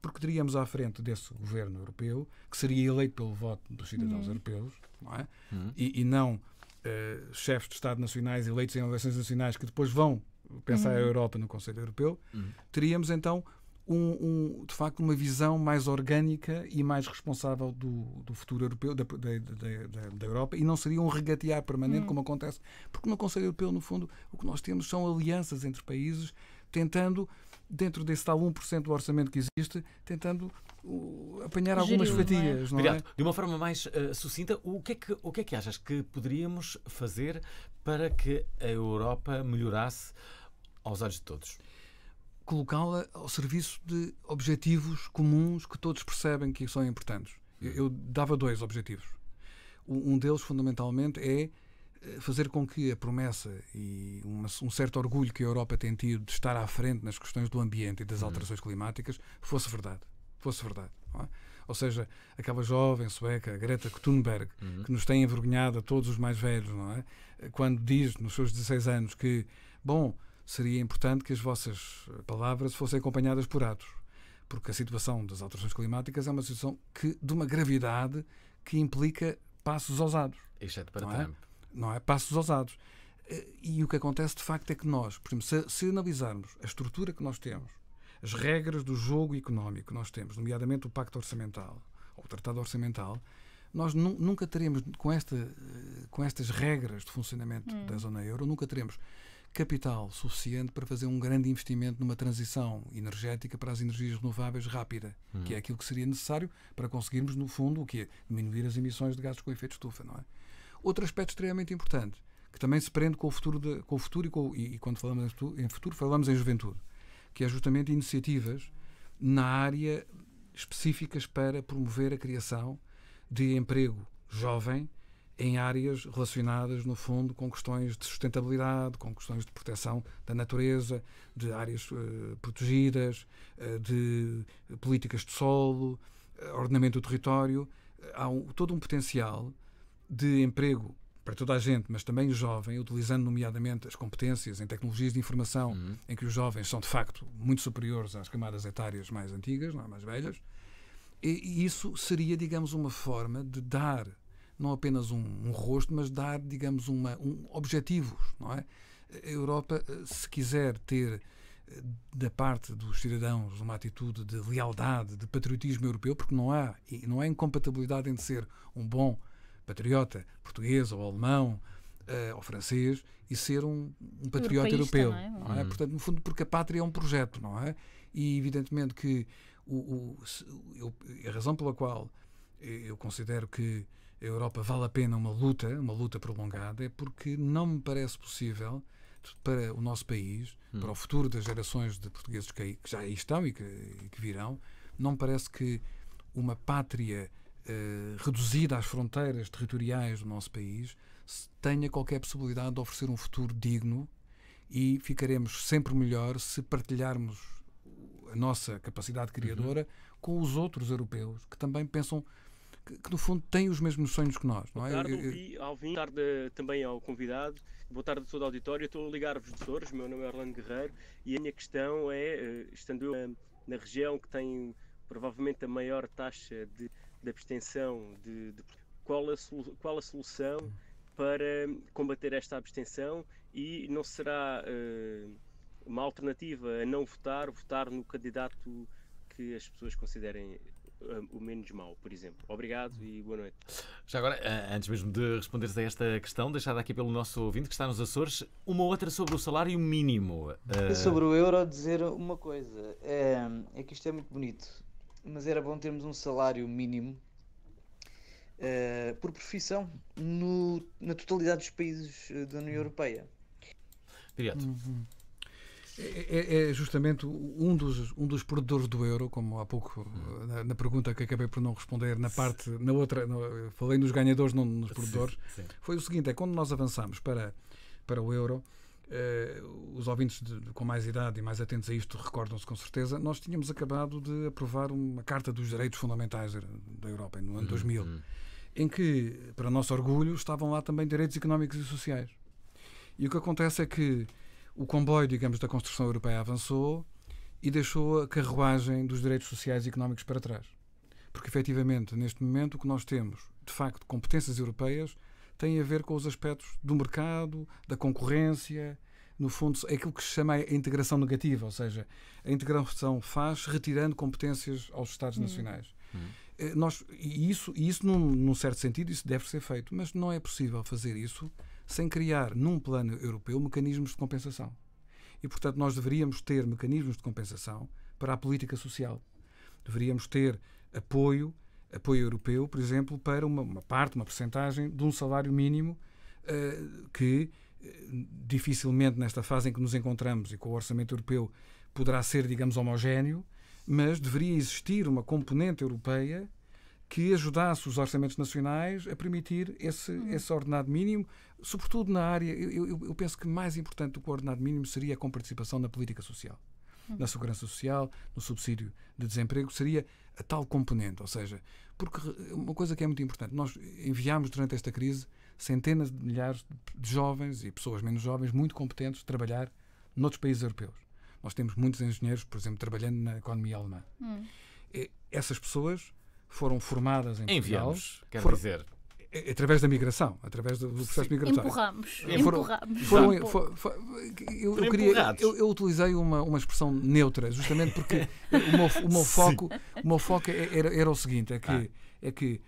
Porque teríamos à frente desse governo europeu, que seria eleito pelo voto dos cidadãos uhum. europeus, não é? Uhum. E, e, não uh, chefes de Estado nacionais eleitos em eleições nacionais que depois vão pensar uhum. a Europa no Conselho Europeu, uhum. teríamos então um, um, de facto uma visão mais orgânica e mais responsável do, do futuro europeu, da, da, da, da, Europa, e não seria um regatear permanente, hum. como acontece, porque no Conselho Europeu, no fundo, o que nós temos são alianças entre países tentando dentro desse tal 1% do orçamento que existe, tentando uh, apanhar algumas é? fatias. Não é? Não é? De uma forma mais uh, sucinta, o que, é que, o que é que achas que poderíamos fazer para que a Europa melhorasse aos olhos de todos? colocá-la ao serviço de objetivos comuns que todos percebem que são importantes. Eu, eu dava dois objetivos. Um deles, fundamentalmente, é eh, fazer com que a promessa e uma, um certo orgulho que a Europa tem tido de estar à frente nas questões do ambiente e das uhum. alterações climáticas fosse verdade. Fosse verdade. É? Ou seja, aquela jovem sueca, Greta Thunberg, uhum. que nos tem envergonhado a todos os mais velhos, não é? Quando diz, nos seus 16 anos, que, bom, seria importante que as vossas eh, palavras fossem acompanhadas por atos, porque a situação das alterações climáticas é uma situação que, de uma gravidade que implica passos ousados. Exceto para é não Trump. É? Não é? Passos ousados. Eh, e o que acontece, de facto, é que nós, por exemplo, se, se analisarmos a estrutura que nós temos, as regras do jogo económico que nós temos, nomeadamente o Pacto Orçamental, ou o Tratado Orçamental, nós nunca teremos, com, esta, eh, com estas regras de funcionamento hum. da zona euro, nunca teremos capital suficiente para fazer um grande investimento numa transição energética para as energias renováveis rápida, hum. que é aquilo que seria necessário para conseguirmos, no fundo, o quê? Diminuir as emissões de gases com efeito estufa, não é? Outro aspecto extremamente importante, que também se prende com o futuro, de, com o futuro e, com, e, e quando falamos em futuro, em futuro, falamos em juventude, que é justamente iniciativas na área específicas para promover a criação de emprego jovem em áreas relacionadas, no fundo, com questões de sustentabilidade, com questões de proteção da natureza, de áreas uh, protegidas, uh, de políticas de solo, uh, ordenamento do território. Há um, todo um potencial de emprego para toda a gente, mas também jovem, utilizando nomeadamente as competências em tecnologias de informação, uhum. em que os jovens são de facto muito superiores às camadas etárias mais antigas, não, é? mais velhas. e isso seria, digamos, uma forma de dar não apenas um, um rosto, mas dar, digamos, uma, um, objetivos, não é? A Europa, eh, se quiser ter eh, da parte dos cidadãos uma atitude de lealdade, de patriotismo europeu, porque não há, não há incompatibilidade entre ser um bom patriota português ou alemão uh, ou francês e ser um, um patriota europeu. Não é? Não é? Hum. Portanto, no fundo, porque a pátria é um projeto, não é? E evidentemente que o, o, se, eu, a razão pela qual eu considero que a Europa vale a pena uma luta, uma luta prolongada, é porque não me parece possível para o nosso país, hum. para o futuro das gerações de portugueses que, aí, que já aí estão e que, que, virão, não me parece que uma pátria uh, reduzida às fronteiras territoriais do nosso país tenha qualquer possibilidade de oferecer um futuro digno e ficaremos sempre melhor se partilharmos a nossa capacidade uhum. criadora uhum. com os outros europeus que também pensam que, que, no fundo têm os mesmos sonhos que nós, não é? Boa tarde, boa tarde eh, também ao convidado, boa tarde a todo o auditório. Estou a ligar-vos de Sores, meu nome é Orlando Guerreiro e a minha questão é, eh, estando eu eh, na, região que tem provavelmente a maior taxa de, de abstenção, de, de qual, a solu, qual a solução para combater esta abstenção e não será uh, uma alternativa a não votar, votar no candidato que as pessoas considerem ah, o menos mau, por exemplo. Obrigado e boa noite. Já agora, ah, antes mesmo de responderes a esta questão, deixada aqui pelo nosso ouvinte que está nos Açores, uma outra sobre o salário mínimo. Ah, sobre o euro, dizer uma coisa: é, é, que isto é muito bonito, mas era bom termos um salário mínimo. por profissão no, na totalidade dos países da União Europeia. Pirioto. Uhum. É, é, é, justamente um dos, um dos produtores do euro, como há pouco na, na, pergunta que acabei por não responder, na parte, na outra, no, falei nos ganhadores, não nos produtores. Sim, sim. Foi o seguinte: é quando nós avançamos para, para o euro, eh, os ouvintes de, com mais idade e mais atentos a isto recordam-se com certeza, nós tínhamos acabado de aprovar uma Carta dos Direitos Fundamentais da Europa, no ano 2000, uhum, uhum. em que, para nosso orgulho, estavam lá também direitos económicos e sociais. E o que acontece é que o comboio, digamos, da construção europeia avançou e deixou a carruagem dos direitos sociais e económicos para trás. Porque, efetivamente, neste momento, o que nós temos, de facto, competências europeias, tem a ver com os aspectos do mercado, da concorrência, no fundo, é aquilo que se chama a integração negativa, ou seja, a integração faz retirando competências aos Estados hum. nacionais. Hum. Eh, nós, e isso, e isso num, num certo sentido, isso deve ser feito, mas não é possível fazer isso sem criar, num plano europeu, mecanismos de compensação. E, portanto, nós deveríamos ter mecanismos de compensação para a política social. Deveríamos ter apoio, apoio europeu, por exemplo, para uma, uma parte, uma percentagem de um salário mínimo uh, que eh, dificilmente nesta fase em que nos encontramos e com o orçamento europeu poderá ser, digamos, homogéneo, mas deveria existir uma componente europeia que ajudasse os orçamentos nacionais a permitir esse, hum. esse ordenado mínimo, sobretudo na área. Eu, eu, eu, penso que mais importante do que o ordenado mínimo seria a comparticipação na política social. Hum. Na segurança social, no subsídio de desemprego, seria a tal componente. Ou seja, porque uma coisa que é muito importante, nós enviámos durante esta crise centenas de milhares de jovens e pessoas menos jovens muito competentes trabalhar noutros países europeus. Nós temos muitos engenheiros, por exemplo, trabalhando na economia alemã. Hum. Essas pessoas foram formadas em Enviamos, Portugal. quer foram, dizer. Através da migração, através do processo Sim. migratório. Empurramos. Foram, empurramos. Foram, eu, eu, queria, eu, eu, utilizei uma, uma expressão neutra, justamente porque o, meu, o, meu, foco, o meu foco é, era, era o seguinte: é que, ah. é que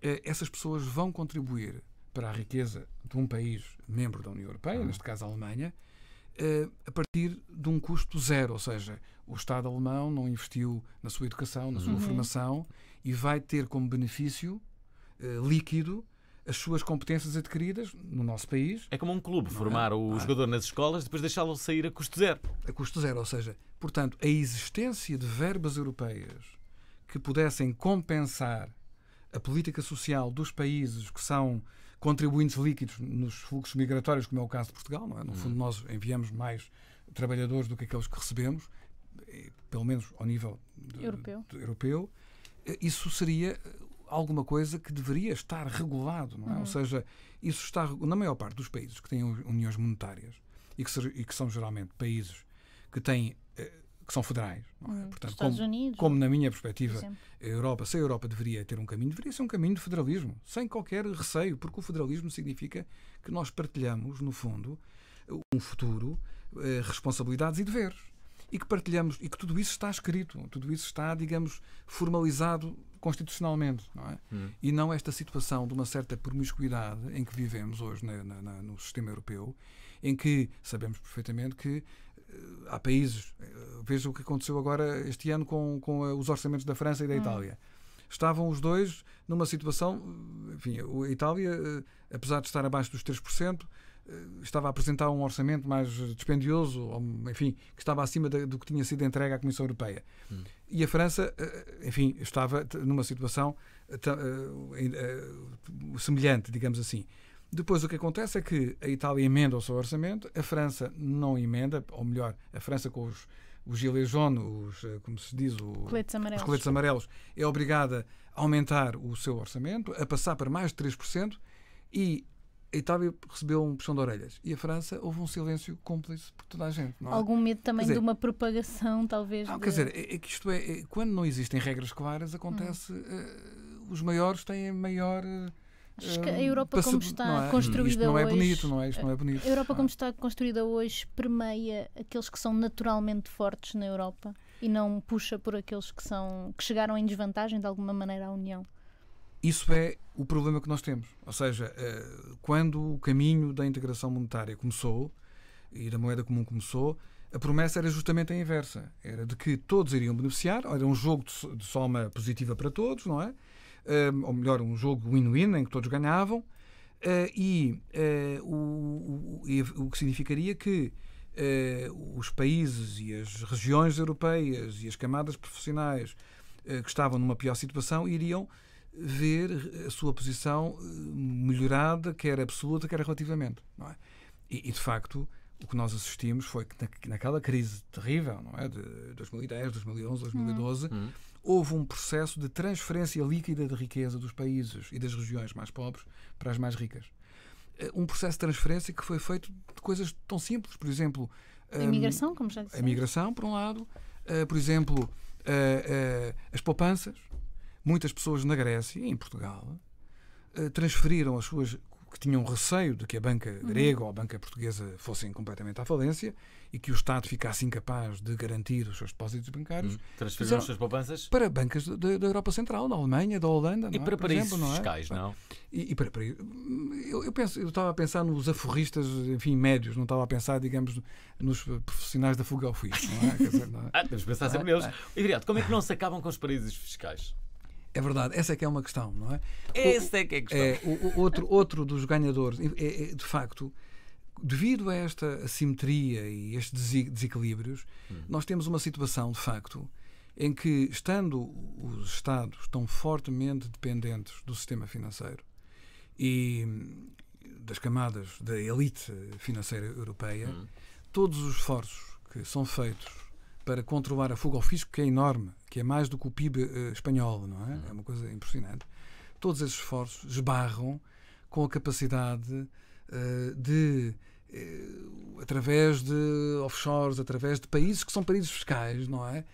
eh, essas pessoas vão contribuir para a riqueza de um país membro da União Europeia, ah. neste caso a Alemanha, eh, a partir de um custo zero, ou seja, o Estado alemão não investiu na sua educação, na sua uhum. formação e vai ter como benefício eh, líquido as suas competências adquiridas no nosso país. É como um clube, é? formar é? o ah. jogador nas escolas, depois deixá-lo sair a custo zero. A custo zero, ou seja, portanto, a existência de verbas europeias que pudessem compensar a política social dos países que são contribuintes líquidos nos fluxos migratórios, como é o caso de Portugal, é? no hum. fundo nós enviamos mais trabalhadores do que aqueles que recebemos, eh, pelo menos ao nível de, europeu. De, europeu isso seria alguma coisa que deveria estar regulado, não é? Uhum. Ou seja, isso está na maior parte dos países que têm uniões monetárias e que, e que são geralmente países que têm eh, que são federais, é? uhum. portanto, Estados como, Unidos, como na minha perspectiva, a Europa, se a Europa deveria ter um caminho, deveria ser um caminho de federalismo, sem qualquer receio, porque o federalismo significa que nós partilhamos, no fundo, um futuro, eh, responsabilidades e deveres e que partilhamos e que tudo isso está escrito, tudo isso está, digamos, formalizado constitucionalmente, não é? Hum. E não esta situação de uma certa promiscuidade em que vivemos hoje na, na, no sistema europeu, em que sabemos perfeitamente que uh, há países, uh, veja o que aconteceu agora este ano com, com eh, os orçamentos da França e da hum. Itália estavam os dois numa situação. Enfim, a Itália, apesar de estar abaixo dos 3%, eh, estava a apresentar um orçamento mais dispendioso, enfim, que estava acima do que tinha sido entregue à Comissão Europeia. Hum. E a França, eh, enfim, estava numa situação eh, semelhante, digamos assim. Depois o que acontece é que a Itália emenda o seu orçamento, a França não emenda, ou melhor, a França com os os gilets jaunes, os, como se diz, o, coletes os coletes amarelos, é obrigada a aumentar o seu orçamento, a passar para mais de 3%, e a Itália recebeu um puxão de orelhas e a França houve um silêncio cúmplice por toda a gente. É? Algum medo também dizer, de uma propagação, talvez. Não, de... quer dizer, é, é que isto é, é, quando não existem regras claras, acontece. Hum. Uh, os maiores têm maior. Uh, Acho que a Europa como está construída hoje. Não é, é bonito, não é? Isto não é eh, bonito. A Europa como está construída hoje permeia aqueles que são naturalmente fortes na Europa e não puxa por aqueles que são que chegaram em desvantagem de alguma maneira à União. Isso é o problema que nós temos. Ou seja, eh, quando o caminho da integração monetária começou e da moeda comum começou, a promessa era justamente a inversa. Era de que todos iriam beneficiar, era um jogo de soma positiva para todos, não é? Eh, ou melhor, um jogo win-win em que todos ganhavam. Eh, e o, que significaria que os países e as regiões europeias e as camadas profissionais que estavam numa pior situação iriam ver a sua posição eh, melhorada, quer absoluta, quer relativamente. Não é? e, e de facto, o que nós assistimos foi que naquela crise terrível, não é, de 2010, 2011, 2012, hum. houve um processo de transferência líquida de riqueza dos países e das regiões mais pobres para as mais ricas. Eh, um processo de transferência que foi feito de coisas tão simples, por exemplo, a imigração, hum, como já disse. A imigração, por um lado, eh, por exemplo, as poupanças, muitas pessoas na Grécia e em Portugal eh, transferiram as suas que tinham receio de que a banca uhum. grega uhum. ou a banca portuguesa fossem completamente à falência e que o Estado ficasse incapaz de garantir os seus depósitos bancários. Uhum. Transferiram as suas poupanças? Para bancas da Europa Central, na Alemanha, da Holanda. E é? para paraísos exemplo, não é? fiscais, não? E, e para paraísos. Eu, eu, penso, eu estava a pensar nos aforristas, enfim, médios, não estava a pensar, digamos, nos profissionais da fuga ao fim. Não é? dizer, não é? ah, temos que pensar sempre é? neles. É? como é que não se acabam com os paraísos fiscais? É verdade, essa é que é uma questão, não é? Essa é que é a questão. É, o, o outro, outro dos ganhadores, é, é, de facto, devido a esta assimetria e estes desequilíbrios, hum. nós temos uma situação, de facto, em que, estando os Estados tão fortemente dependentes do sistema financeiro e das camadas da elite financeira europeia, hum. todos os esforços que são feitos para controlar a fuga ao fisco, que é enorme, que é mais do que o PIB uh, eh, espanhol, não é? Uhum. É uma coisa impressionante. Todos esses esforços esbarram com a capacidade uh, de, uh, através de offshores, através de países que são países fiscais, não é?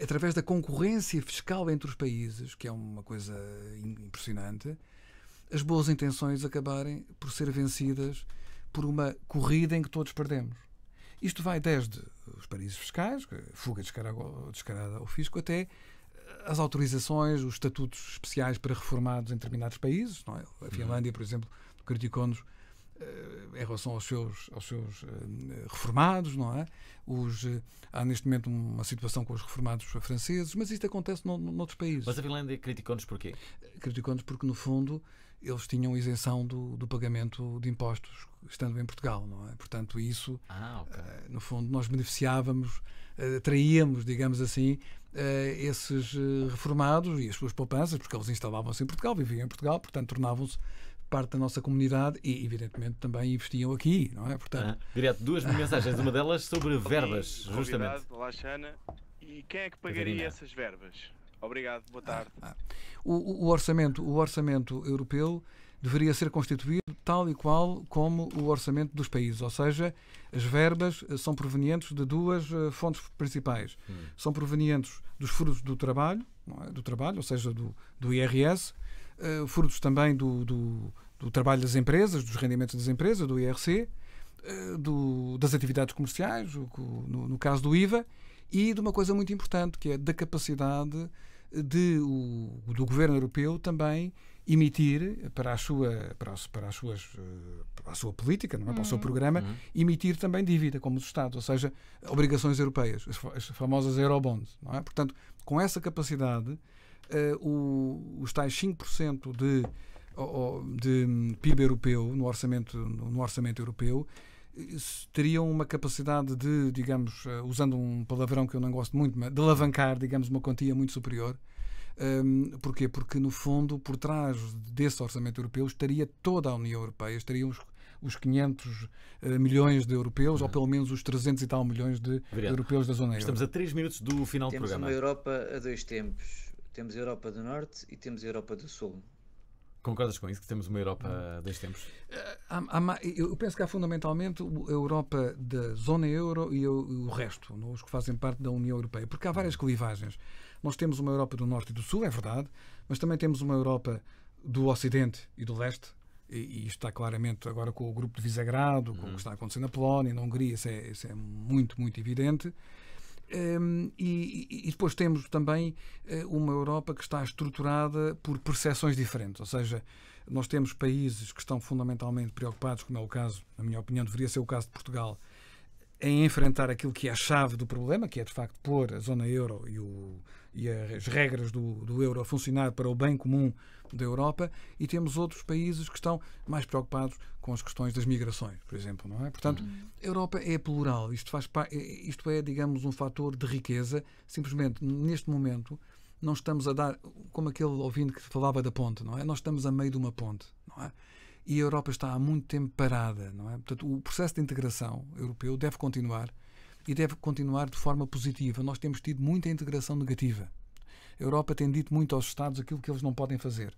através da concorrência fiscal entre os países, que é uma coisa impressionante, as boas intenções acabarem por ser vencidas por uma corrida em que todos perdemos. Isto vai desde os paraísos fiscais, é fuga descarada ao fisco, até eh, as autorizações, os estatutos especiais para reformados em determinados países. É? A uhum. Finlândia, por exemplo, criticou-nos eh, em relação aos seus, aos seus eh, reformados, não é? Os, há neste momento uma situação com os reformados franceses, mas isto acontece noutros países. Mas a Finlândia criticou-nos porquê? Criticou-nos porque, no fundo, eles tinham isenção do, do pagamento de impostos estando em Portugal, não é? Portanto, isso, ah, okay. uh, no fundo, nós beneficiávamos, atraíamos, eh, digamos assim, eh, esses reformados e as suas poupanças, porque eles instalavam-se em Portugal, viviam em Portugal, portanto, tornavam-se parte da nossa comunidade e, evidentemente, também investiam aqui, não é? Portanto... Ah, direto, duas mensagens, uma delas sobre verbas, justamente. Olá, Laxana, e quem é que pagaria Catarina. essas verbas? Obrigado, boa ah, tarde. Ah, ah. O, o, orçamento, o orçamento europeu deveria ser constituído tal e qual como o orçamento dos países. Ou seja, as verbas eh, são provenientes de duas eh, fontes principais. Hum. São provenientes dos frutos do trabalho, é? do trabalho, ou seja, do, do IRS, uh, eh, frutos também do, do, do, trabalho das empresas, dos rendimentos das empresas, do IRC, uh, do, das atividades comerciais, no, no caso do IVA, e de uma coisa muito importante, que é da capacidade de, o, do governo europeu também emitir para a sua, para as, para as suas, para eh, a sua política, não é? para o seu uhum. programa, uhum. emitir também dívida, como os Estados, ou seja, obrigações europeias, as famosas Eurobonds. Não é? Portanto, com essa capacidade, uh, o, os tais 5% de, de hum, PIB europeu no orçamento, no orçamento europeu eh, teriam uma capacidade de, digamos, usando um palavrão que eu não gosto muito, mas de alavancar, digamos, uma quantia muito superior um, porquê? Porque, no fundo, por trás desse orçamento europeu estaria toda a União Europeia, estariam os, os 500 uh, eh, milhões de europeus, ou hum. pelo menos os 300 e tal milhões de Obrigado. europeus da zona euro. Estamos a 3 minutos do final temos do programa. Temos uma Europa a dois tempos. Temos a Europa do Norte e temos a Europa do Sul. Concordas com isso? Que temos uma Europa hum. dois tempos? Eh, eu penso que há fundamentalmente a Europa da zona euro e o resto, os que fazem parte da União Europeia, porque há várias hum. clivagens. Nós temos uma Europa do Norte e do Sul, é verdade, mas também temos uma Europa do Ocidente e do Leste, e, isto está claramente agora com o grupo de Visegrado, uhum. com o que uhum. está acontecendo na Polónia, e na Hungria, isso é, isso é muito, muito evidente. Um, e, e, depois temos também eh, uma Europa que está estruturada por percepções diferentes, ou seja, nós temos países que estão fundamentalmente preocupados, como é o caso, na minha opinião, deveria ser o caso de Portugal, em enfrentar aquilo que é a chave do problema, que é de facto pôr a zona euro e o e as regras do, do euro a funcionar para o bem comum da Europa, e temos outros países que estão mais preocupados com as questões das migrações, por exemplo, não é? Portanto, a uhum. Europa é plural, isto, faz, é, isto é, digamos, um fator de riqueza, simplesmente neste momento não estamos a dar, como aquele ouvinte que falava da ponte, não é? Nós estamos a meio de uma ponte, não é? E a Europa está há muito tempo parada, não é? Portanto, o processo de integração europeu deve continuar, e deve continuar de forma positiva. Nós temos tido muita integração negativa. A Europa tem dito muito aos Estados aquilo que eles não podem fazer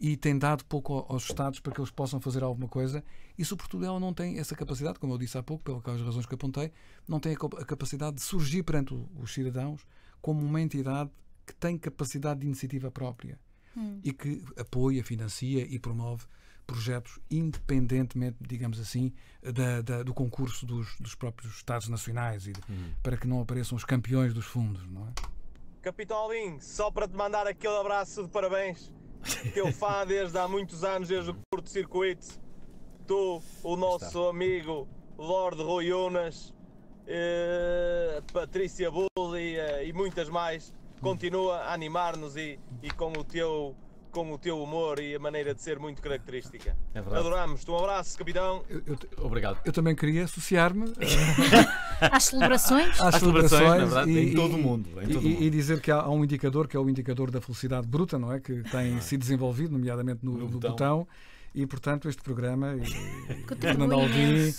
e tem dado pouco aos Estados para que eles possam fazer alguma coisa e, sobretudo, ela não tem essa capacidade, como eu disse há pouco, pelas razões que apontei, não tem a capacidade de surgir perante os cidadãos como uma entidade que tem capacidade de iniciativa própria hum. e que apoia, financia e promove projetos, independentemente, digamos assim, da, da, do concurso dos, dos, próprios Estados Nacionais e de, hum. para que não apareçam os campeões dos fundos, não é? Capitão Lin, só para te mandar aquele abraço de parabéns, teu fã desde há muitos anos, desde o curto-circuito, tu, o nosso Está. amigo Lord Rui Unas, eh, Patrícia Bulli eh, e muitas mais, hum. continua a animar-nos e, e com o teu com o teu humor e a maneira de ser muito característica. É verdade. Adorámos. Um abraço, capitão. Eu, eu Obrigado. Eu também queria associar-me eh, às celebrações. Às, às celebrações, verdade, e, em todo o mundo. Em todo e, mundo. e, dizer que há, um indicador que é o indicador da felicidade bruta, não é? Que tem ah. se desenvolvido, nomeadamente no, no, no botão. botão. E, portanto, este programa, e, Fernando Alvim.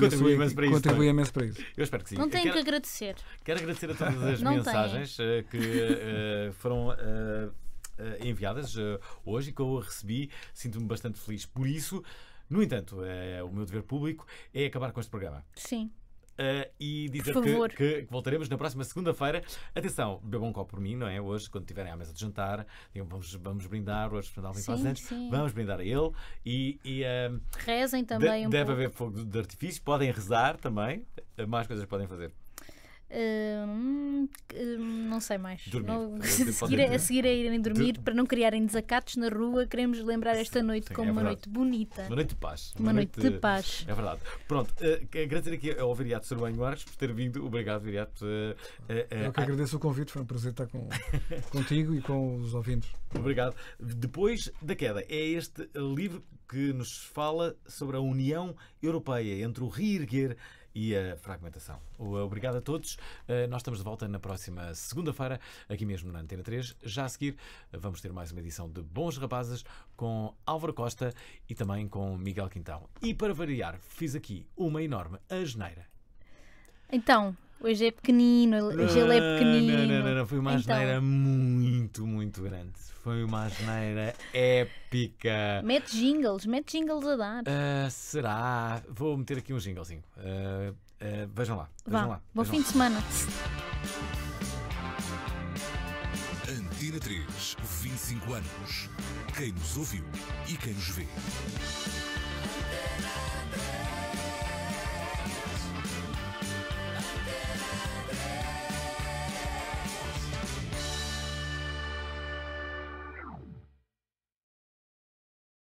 Contribui imenso, para isso, contribui é? imenso para isso. Eu espero que sim. Não tenho quero, que agradecer. Quero agradecer a todas as mensagens tenho. que uh, foram. Uh, uh, enviadas uh, hoje e que eu recebi. Sinto-me bastante feliz por isso. No entanto, uh, o meu dever público é acabar com este programa. Sim. Uh, e dizer que, que, que, voltaremos na próxima segunda-feira. Atenção, bebam um copo por mim, não é? Hoje, quando estiverem à mesa de jantar, vamos, vamos brindar, hoje Fernando Alvim faz vamos brindar a ele e. e uh, Rezem também de, um Deve pouco. haver fogo de artifício, podem rezar também, mais coisas podem fazer. Hum, não sei mais. Não, seguir a, a, seguir a irem dormir de... para não criarem desacatos na rua, queremos lembrar esta noite Sim, como é uma noite bonita. Uma noite de paz. Uma, uma noite, noite, de paz. É verdade. Pronto, uh, agradecer aqui ao Viriato Saruanho Arres por ter vindo. Obrigado, Viriato. Uh, uh, Eu que ah. agradeço o convite, foi um prazer estar com, contigo e com os ouvintes. Obrigado. Depois da queda, é este livro que nos fala sobre a união europeia entre o reerguer e a fragmentação. Obrigado a todos. Eh, nós estamos de volta na próxima segunda-feira, aqui mesmo na Antena 3. Já a seguir, vamos ter mais uma edição de Bons Rapazes com Álvaro Costa e também com Miguel Quintão. E para variar, fiz aqui uma enorme asneira. Então, Hoje é pequenino, hoje ele é pequenino. Não, não, não, não. foi uma então... asneira muito, muito grande. Foi uma asneira épica. Mete jingles, mete jingles a dar. Uh, será? Vou meter aqui um jinglezinho. Uh, uh, vejam lá. Vejam Vá. lá. Bom fim de semana. Antena 3, 25 anos. Quem nos ouviu e quem nos vê.